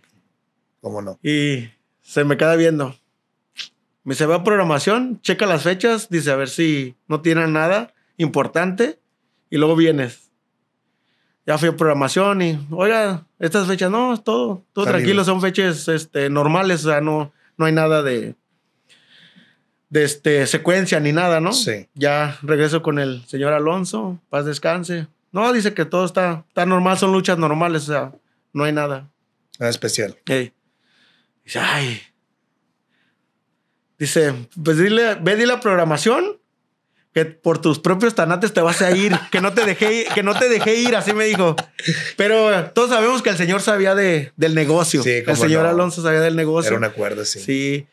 ¿Cómo no? Y se me queda viendo. Me dice, va a programación, checa las fechas, dice a ver si no tienen nada importante y luego vienes. Ya fui a programación y, oiga, estas fechas, no, es todo, todo tranquilo, son fechas este, normales, o sea, no, no hay nada de, de este, secuencia ni nada, ¿no? Sí. Ya regreso con el señor Alonso, paz descanse, no, dice que todo está, normal, son luchas normales, o sea, no hay nada. Nada especial. Dice, ay. Dice, pues dile, ve, dile la programación que por tus propios tanates te vas a ir, que no te dejé, que no te dejé ir, así me dijo. Pero todos sabemos que el señor sabía de, del negocio. Sí, el señor Alonso sabía del negocio. Era un acuerdo, sí. Sí.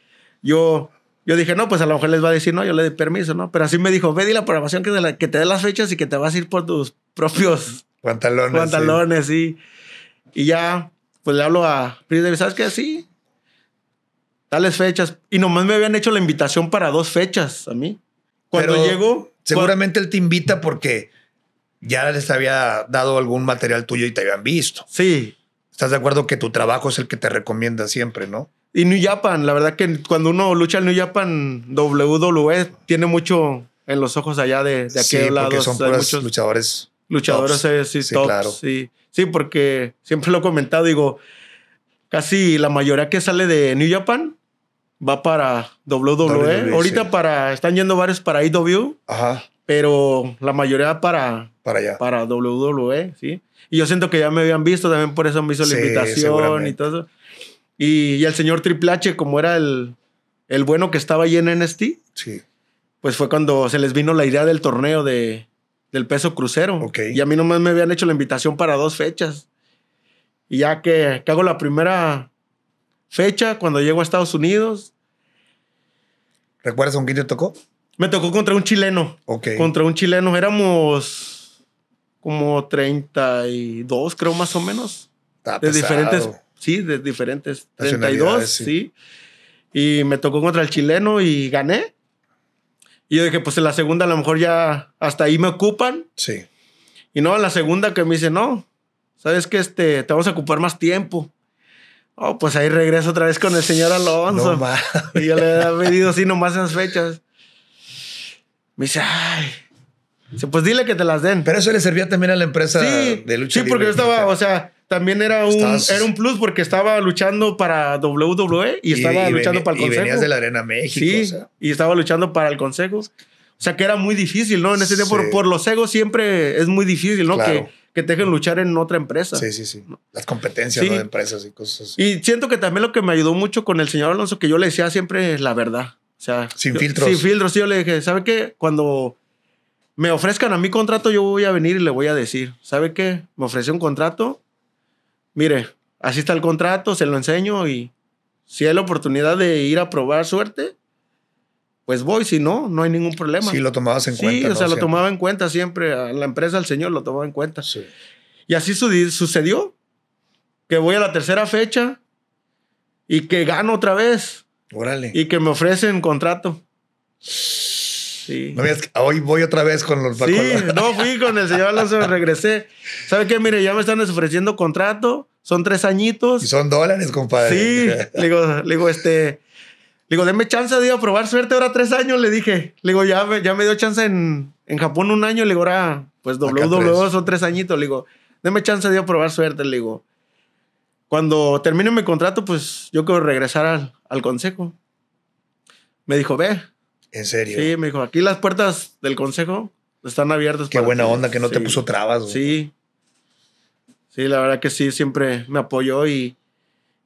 Yo, yo dije, no, pues a lo mejor les va a decir, no, yo le doy permiso, ¿no? Pero así me dijo, ve, di la programación que, te dé las fechas y que te vas a ir por tus propios pantalones. Pantalones, sí. Y, ya, pues le hablo a Pris ¿sabes qué? Sí. Tales fechas. Y nomás me habían hecho la invitación para dos fechas a mí. Cuando Pero llego. Seguramente él te invita porque ya les había dado algún material tuyo y te habían visto. Sí. Estás de acuerdo que tu trabajo es el que te recomienda siempre, ¿no? Y New Japan, la verdad que cuando uno lucha en New Japan, WWE tiene mucho en los ojos allá de, de aquel sí, lado. Porque son muchos luchadores. Luchadores, tops. Eh, sí, sí claro. sí. porque siempre lo he comentado, digo, casi la mayoría que sale de New Japan va para WWE. E, Ahorita para, están yendo varios para IW, e Ajá. pero la mayoría para, para, allá. para WWE, sí. Y yo siento que ya me habían visto también, por eso me hizo la invitación y todo eso. Y, el señor Triple H, como era el, bueno que estaba ahí en NST, sí. pues fue cuando se les vino la idea del torneo del peso crucero. Y a mí nomás me habían hecho la invitación para dos fechas. Y ya que, hago la primera fecha, cuando llego a Estados Unidos. ¿Recuerdas con quién te tocó? Me tocó contra un chileno. Contra un chileno. Éramos como 32, creo, más o menos. de diferentes sí, de diferentes 32, sí. Y me tocó contra el chileno y gané. Y yo dije, pues en la segunda a lo mejor ya hasta ahí me ocupan. Sí. Y no, en la segunda que me dice, no, sabes que este, te vamos a ocupar más tiempo. Oh, pues ahí regreso otra vez con el señor Alonso. No, y yo le he pedido así nomás esas fechas. Me dice, ay. Pues dile que te las den. Pero eso le servía también a la empresa de lucha. Sí, porque yo estaba, o sea, también era un, era un plus porque estaba luchando para WWE y, estaba luchando para el Consejo. Y venías de la Arena México. Sí, y estaba luchando para el Consejo. O sea, que era muy difícil, ¿no? En ese tiempo, por, los egos siempre es muy difícil, ¿no? Que, te dejen luchar en otra empresa. Sí, sí, sí. Las competencias de empresas y cosas así. Y siento que también lo que me ayudó mucho con el señor Alonso, que yo le decía siempre la verdad. O sea, sin filtros. Sin filtros. Yo le dije, ¿sabe qué? Cuando me ofrezcan a mi contrato, yo voy a venir y le voy a decir, ¿sabe qué? Me ofreció un contrato, mire, así está el contrato, se lo enseño y si hay la oportunidad de ir a probar suerte, pues voy, si no, no hay ningún problema. Sí, lo tomabas en cuenta. Sí, o sea, lo tomaba en cuenta siempre, a la empresa, al señor lo tomaba en cuenta. Sí. Y así sucedió, que voy a la tercera fecha y que gano otra vez. Órale. Y que me ofrecen contrato. Sí. Sí. No que hoy voy otra vez con los Sí, no fui con el señor Alonso, regresé. ¿Sabe qué? Mire, ya me están ofreciendo contrato, son tres añitos. Y son dólares, compadre. Sí, le digo, le digo, este. Le digo, denme chance de a probar suerte ahora tres años, le dije. Le digo, ya, ya me dio chance en, en Japón un año, le digo, ahora, pues WW e son tres añitos, le digo, denme chance de a probar suerte, le digo. Cuando termine mi contrato, pues yo quiero regresar al, al consejo. Me dijo, ve, en serio. Sí, me dijo, aquí las puertas del consejo están abiertas. Qué buena onda que no te puso trabas. Sí. Sí, la verdad que sí, siempre me apoyó y,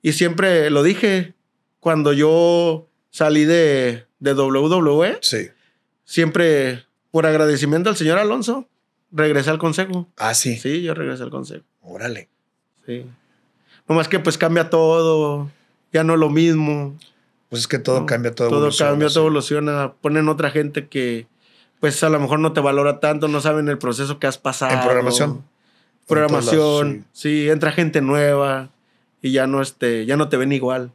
y siempre lo dije. Cuando yo salí de, de WWE, siempre por agradecimiento al señor Alonso, regresé al consejo. Ah, sí. Sí, yo regresé al consejo. Órale. Sí. Nomás que pues cambia todo, ya no es lo mismo pues es que todo cambia, todo, evoluciona. Todo cambia, todo evoluciona. Ponen otra gente que, pues a lo mejor no te valora tanto, no saben el proceso que has pasado. En programación. Programación, sí. entra gente nueva y ya no, este, ya no te ven igual.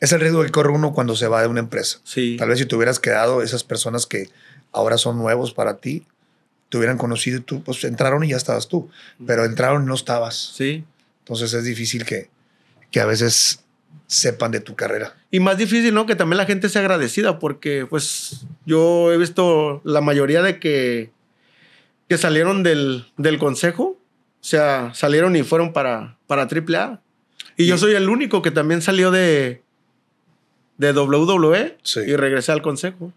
Es el riesgo que corre uno cuando se va de una empresa. Sí. Tal vez si te hubieras quedado, esas personas que ahora son nuevos para ti, te hubieran conocido y tú, pues entraron y ya estabas tú. Pero entraron y no estabas. Sí. Entonces es difícil que, que a veces sepan de tu carrera. Y más difícil, ¿no? Que también la gente sea agradecida, porque pues yo he visto la mayoría de que, que salieron del, consejo, o sea, salieron y fueron para, para AAA. Y yo soy el único que también salió de, de WWE y regresé al consejo.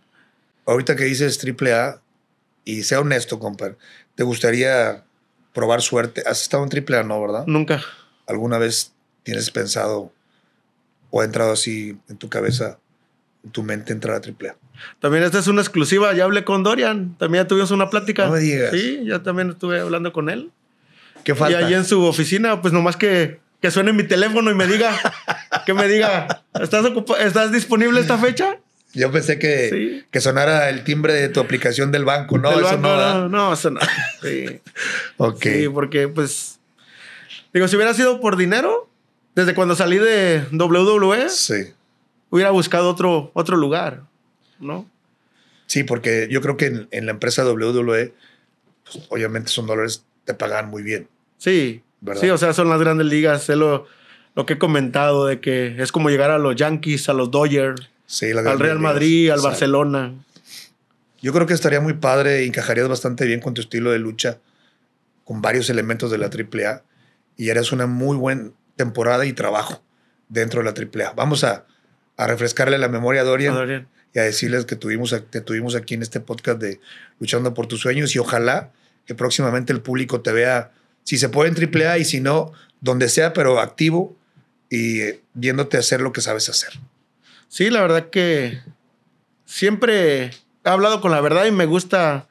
Ahorita que dices AAA, y sea honesto, compadre, ¿te gustaría probar suerte? ¿Has estado en AAA, no, verdad? Nunca. ¿Alguna vez tienes pensado o ha entrado así en tu cabeza, en tu mente entrar a triple También esta es una exclusiva, ya hablé con Dorian, también tuvimos una plática. No me digas. Sí, ya también estuve hablando con él. ¿Qué falta? Y allí en su oficina, pues nomás que, que suene mi teléfono y me diga, que me diga, ¿estás, ¿estás disponible esta fecha? Yo pensé que, que sonara el timbre de tu aplicación del banco, ¿no? eso no, no, no, eso no. Sí. ok. Sí, porque pues, digo, si hubiera sido por dinero, desde cuando salí de WWE, hubiera buscado otro, otro lugar, ¿no? Sí, porque yo creo que en, la empresa WWE, pues, obviamente son dólares, te pagan muy bien. Sí, ¿verdad? sí, o sea, son las grandes ligas, Sé lo, que he comentado, de que es como llegar a los Yankees, a los Dodgers, al Real Madrid, al Barcelona. Yo creo que estaría muy padre encajarías bastante bien con tu estilo de lucha, con varios elementos de la AAA, y eres una muy buena temporada y trabajo dentro de la AAA. Vamos a, a refrescarle la memoria a Dorian, y a decirles que tuvimos, que tuvimos aquí en este podcast de Luchando por tus sueños y ojalá que próximamente el público te vea, si se puede en AAA y si no, donde sea, pero activo y eh, viéndote hacer lo que sabes hacer. Sí, la verdad que siempre he hablado con la verdad y me gusta.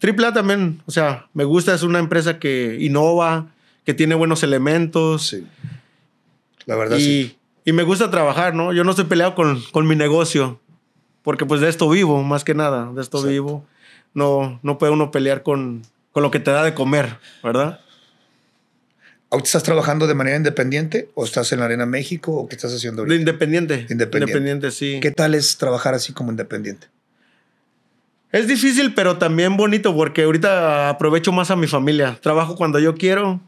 AAA también, o sea, me gusta, es una empresa que innova, que tiene buenos elementos. Sí. La verdad, y, sí. Y me gusta trabajar, ¿no? Yo no estoy peleado con, con mi negocio, porque pues de esto vivo, más que nada, de esto vivo. No, no puede uno pelear con, con lo que te da de comer, ¿verdad? ¿Ahorita estás trabajando de manera independiente o estás en la Arena México o qué estás haciendo Independiente. Independiente. Independiente, sí. ¿Qué tal es trabajar así como independiente? Es difícil, pero también bonito porque ahorita aprovecho más a mi familia. Trabajo cuando yo quiero.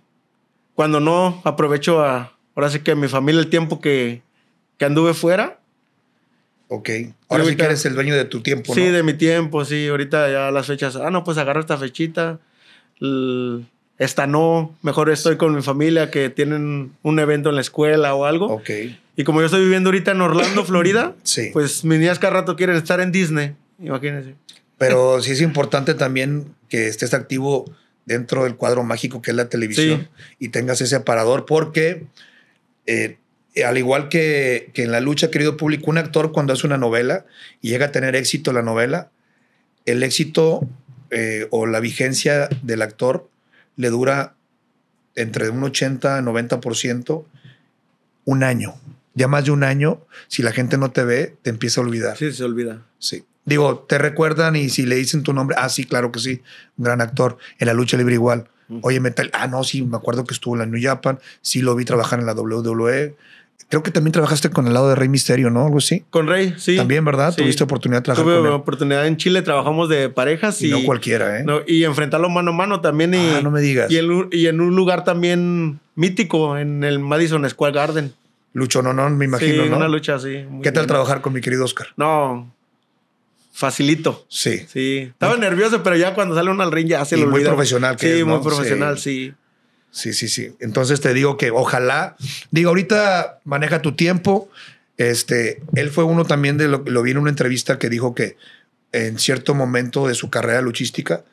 Cuando no, aprovecho a, ahora sí que mi familia el tiempo que, anduve fuera. Ok. Ahora sí que eres el dueño de tu tiempo, Sí, de mi tiempo, sí. Ahorita ya las fechas. Ah, no, pues agarra esta fechita. Esta no. Mejor estoy con mi familia que tienen un evento en la escuela o algo. Ok. Y como yo estoy viviendo ahorita en Orlando, Florida, sí. pues mis niñas cada rato quieren estar en Disney. Imagínense. Pero sí es importante también que estés activo dentro del cuadro mágico que es la televisión y tengas ese aparador porque eh, al igual que, en la lucha, querido público, un actor cuando hace una novela y llega a tener éxito la novela, el éxito eh, o la vigencia del actor le dura entre un 80 a 90% un año. Ya más de un año, si la gente no te ve, te empieza a olvidar. Sí, se olvida. Sí. Digo, te recuerdan y si le dicen tu nombre, ah, sí, claro que sí, un gran actor. En la lucha libre igual. Oye, metal. Ah, no, sí, me acuerdo que estuvo en la New Japan. Sí, lo vi trabajar en la WWE. Creo que también trabajaste con el lado de Rey Misterio, ¿no? Algo así. Con Rey, sí. También, ¿verdad? Tuviste oportunidad de trabajar. Tuve con él? oportunidad en Chile, trabajamos de parejas y. no cualquiera, ¿eh? No, y enfrentarlo mano a mano también. Y, ah, no me digas. Y en, un lugar también mítico, en el Madison Square Garden. Lucho, no, no, me imagino, sí, ¿no? Una lucha, sí. ¿Qué tal trabajar con mi querido Oscar? No, Facilito. Sí. Sí. Estaba nervioso, pero ya cuando sale uno al ring ya hace lo Muy profesional que Sí, muy profesional, sí. sí. Sí, sí, Entonces te digo que ojalá. Digo, ahorita maneja tu tiempo. Este, él fue uno también de lo, que lo vi en una entrevista que dijo que en cierto momento de su carrera luchística,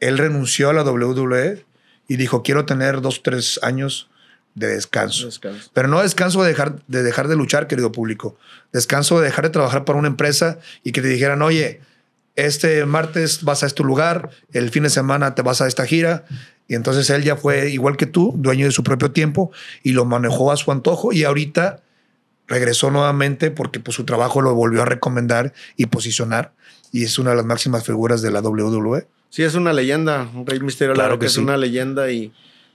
él renunció a la WWE y dijo, quiero tener dos, tres años de descanso. Pero no descanso de dejar, de dejar de luchar, querido público. Descanso de dejar de trabajar para una empresa y que te dijeran, oye, este martes vas a este lugar, el fin de semana te vas a esta gira. Y entonces él ya fue, igual que tú, dueño de su propio tiempo y lo manejó a su antojo y ahorita regresó nuevamente porque pues, su trabajo lo volvió a recomendar y posicionar y es una de las máximas figuras de la WWE. Sí, es una leyenda, un Rey Misterio, claro que, es una leyenda y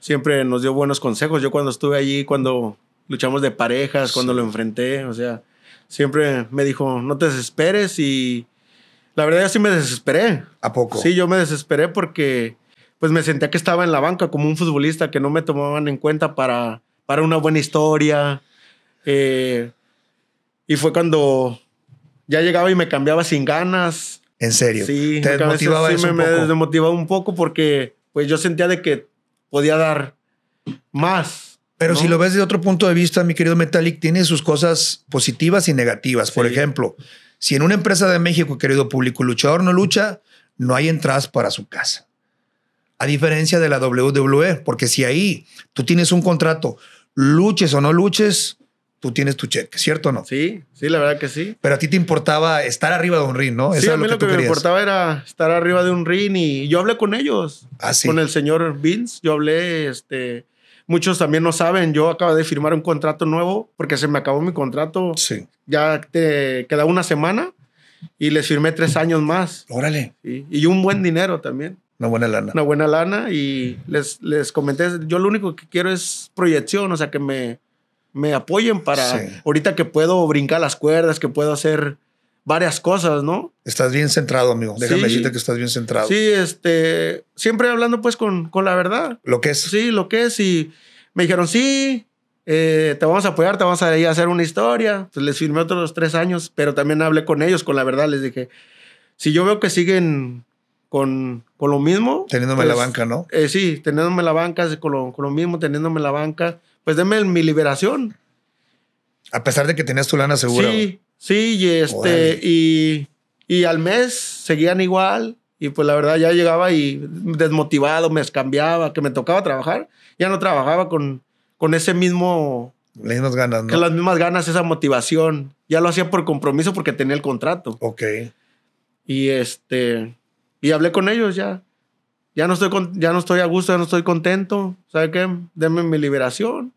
siempre nos dio buenos consejos. Yo cuando estuve allí, cuando luchamos de parejas, cuando lo enfrenté, o sea, siempre me dijo, no te desesperes y la verdad yo sí me desesperé. ¿A poco? Sí, yo me desesperé porque pues me sentía que estaba en la banca como un futbolista que no me tomaban en cuenta para, para una buena historia. Eh, y fue cuando ya llegaba y me cambiaba sin ganas. ¿En serio? Sí, me, desmotivaba un poco porque pues yo sentía de que podía dar más. Pero si lo ves de otro punto de vista, mi querido Metallic, tiene sus cosas positivas y negativas. Por ejemplo, si en una empresa de México, querido público, luchador no lucha, no hay entradas para su casa. A diferencia de la WWE, porque si ahí tú tienes un contrato, luches o no luches, tú tienes tu cheque, ¿cierto o no? Sí, sí, la verdad que sí. Pero a ti te importaba estar arriba de un ring, ¿no? Sí, a mí lo que, me importaba era estar arriba de un ring y yo hablé con ellos. Ah, con el señor Vince, yo hablé, este... Muchos también no saben, yo acabo de firmar un contrato nuevo porque se me acabó mi contrato. Sí. Ya te queda una semana y les firmé tres años más. Órale. y un buen dinero también. Una buena lana. Una buena lana y les, les comenté, yo lo único que quiero es proyección, o sea, que me, me apoyen para ahorita que puedo brincar las cuerdas, que puedo hacer varias cosas, ¿no? Estás bien centrado, amigo. Déjame decirte que estás bien centrado. Sí, este, siempre hablando pues con, con, la verdad. Lo que es. Sí, lo que es. Y me dijeron, sí, eh, te vamos a apoyar, te vamos a ir a hacer una historia. Pues, les firmé otros tres años, pero también hablé con ellos, con la verdad. Les dije, si yo veo que siguen con, con lo mismo. Teniéndome la pues, banca, ¿no? Eh, sí, teniéndome la banca, con lo, con lo mismo, teniéndome la banca pues denme mi liberación. A pesar de que tenías tu lana segura. Sí, sí, y este, y, al mes seguían igual. Y pues la verdad ya llegaba y desmotivado, me escambiaba, que me tocaba trabajar. Ya no trabajaba con, con ese mismo... Las mismas ganas, ¿no? Con las mismas ganas, esa motivación. Ya lo hacía por compromiso porque tenía el contrato. Ok. Y este... Y hablé con ellos ya. Ya no estoy, ya no estoy a gusto, ya no estoy contento. ¿Sabe qué? Denme mi liberación.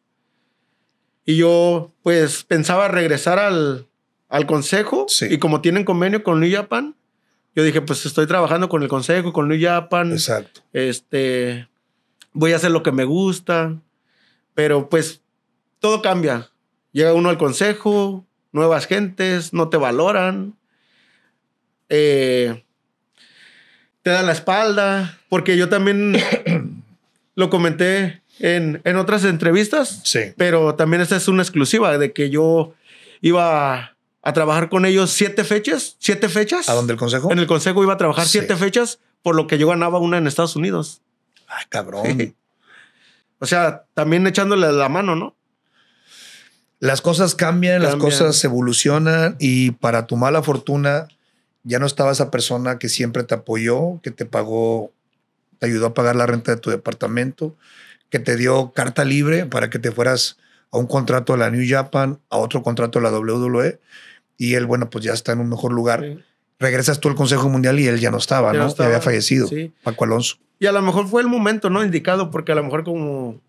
Y yo, pues, pensaba regresar al, consejo. Y como tienen convenio con New Japan, yo dije, pues estoy trabajando con el consejo, con New Japan. Exacto. Este, voy a hacer lo que me gusta. Pero pues todo cambia. Llega uno al consejo, nuevas gentes, no te valoran. Eh, te dan la espalda. Porque yo también lo comenté en, otras entrevistas. Sí. Pero también esta es una exclusiva de que yo iba a trabajar con ellos siete fechas, siete fechas. ¿A dónde el consejo? En el consejo iba a trabajar siete fechas, por lo que yo ganaba una en Estados Unidos. Ay, ah, cabrón. O sea, también echándole la mano, ¿no? Las cosas cambian, cambian, las cosas evolucionan y para tu mala fortuna ya no estaba esa persona que siempre te apoyó, que te pagó, te ayudó a pagar la renta de tu departamento, que te dio carta libre para que te fueras a un contrato de la New Japan, a otro contrato de la WWE, y él, bueno, pues ya está en un mejor lugar. Regresas tú al Consejo Mundial y él ya no estaba, ¿no? había fallecido, Paco Alonso. Y a lo mejor fue el momento, ¿no? Indicado, porque a lo mejor como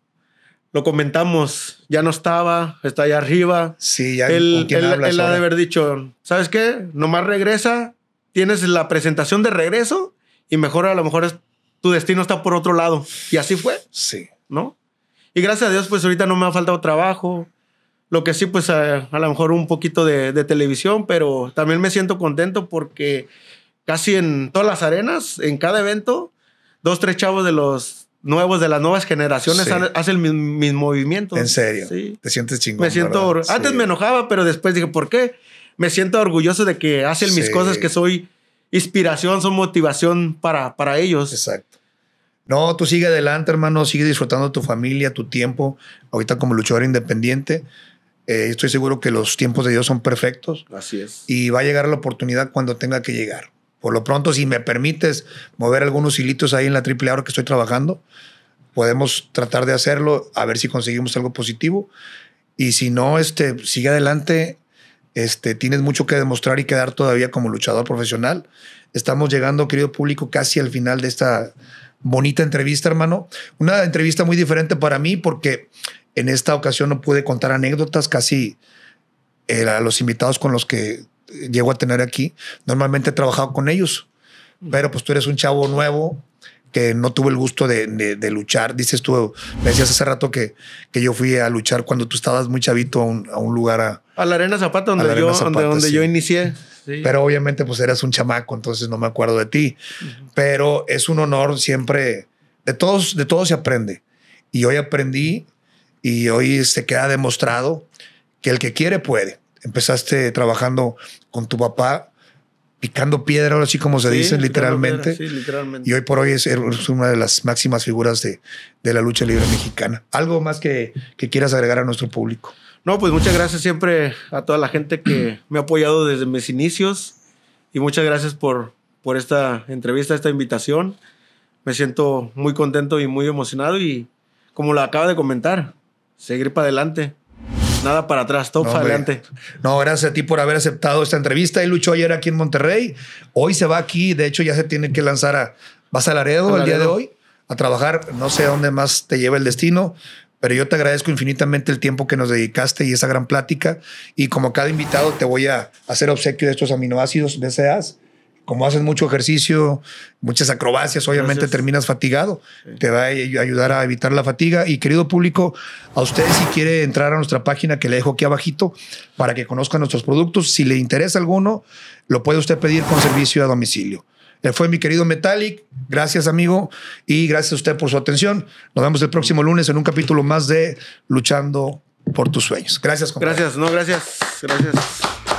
lo comentamos, ya no estaba, está allá arriba. Sí, ya él, él, él ha de haber dicho, ¿sabes qué? Nomás regresa, tienes la presentación de regreso y mejor a lo mejor es, tu destino está por otro lado. Y así fue. Sí. Y gracias a Dios, pues ahorita no me ha faltado trabajo. Lo que sí, pues a, lo mejor un poquito de, televisión, pero también me siento contento porque casi en todas las arenas, en cada evento, dos, tres chavos de los nuevos, de las nuevas generaciones hacen mis, movimientos. En serio. Sí. Te sientes chingón. Me siento. Antes me enojaba, pero después dije, ¿por qué? Me siento orgulloso de que hacen mis cosas, que soy inspiración, son motivación para, para ellos. Exacto. No, tú sigue adelante, hermano, sigue disfrutando tu familia, tu tiempo. Ahorita como luchador independiente, eh, estoy seguro que los tiempos de Dios son perfectos. Así es. Y va a llegar la oportunidad cuando tenga que llegar. Por lo pronto, si me permites mover algunos hilitos ahí en la triple ahora que estoy trabajando, podemos tratar de hacerlo, a ver si conseguimos algo positivo. Y si no, este, sigue adelante. Este, tienes mucho que demostrar y quedar todavía como luchador profesional. Estamos llegando, querido público, casi al final de esta bonita entrevista, hermano. Una entrevista muy diferente para mí porque en esta ocasión no pude contar anécdotas casi eh, a los invitados con los que llego a tener aquí. Normalmente he trabajado con ellos, pero pues tú eres un chavo nuevo que no tuve el gusto de, luchar. Dices tú, me decías hace rato que, que yo fui a luchar cuando tú estabas muy chavito a un, lugar a... la Arena Zapata, donde, yo inicié. Pero obviamente pues eras un chamaco, entonces no me acuerdo de ti. Pero es un honor siempre, de todos, de todos se aprende. Y hoy aprendí y hoy se queda demostrado que el que quiere puede. Empezaste trabajando con tu papá, picando piedra, así como se dice literalmente. Y hoy por hoy es, una de las máximas figuras de, la lucha libre mexicana. ¿Algo más que, que quieras agregar a nuestro público? No, pues muchas gracias siempre a toda la gente que me ha apoyado desde mis inicios y muchas gracias por, por esta entrevista, esta invitación. Me siento muy contento y muy emocionado y como lo acaba de comentar, seguir para adelante. Nada para atrás, todo para adelante. No, gracias a ti por haber aceptado esta entrevista. Él luchó ayer aquí en Monterrey. Hoy se va aquí. De hecho, ya se tiene que lanzar a. ¿Vas el día de hoy? A trabajar. No sé dónde más te lleva el destino, pero yo te agradezco infinitamente el tiempo que nos dedicaste y esa gran plática. Y como cada invitado, te voy a hacer obsequio de estos aminoácidos Deseas, Como haces mucho ejercicio, muchas acrobacias, obviamente terminas fatigado. Te va a ayudar a evitar la fatiga. Y querido público, a ustedes si quiere entrar a nuestra página que le dejo aquí abajito para que conozcan nuestros productos, si le interesa alguno, lo puede usted pedir con servicio a domicilio fue mi querido Metallic. Gracias, amigo. Y gracias a usted por su atención. Nos vemos el próximo lunes en un capítulo más de Luchando por tus sueños. Gracias. Gracias, no, gracias. Gracias.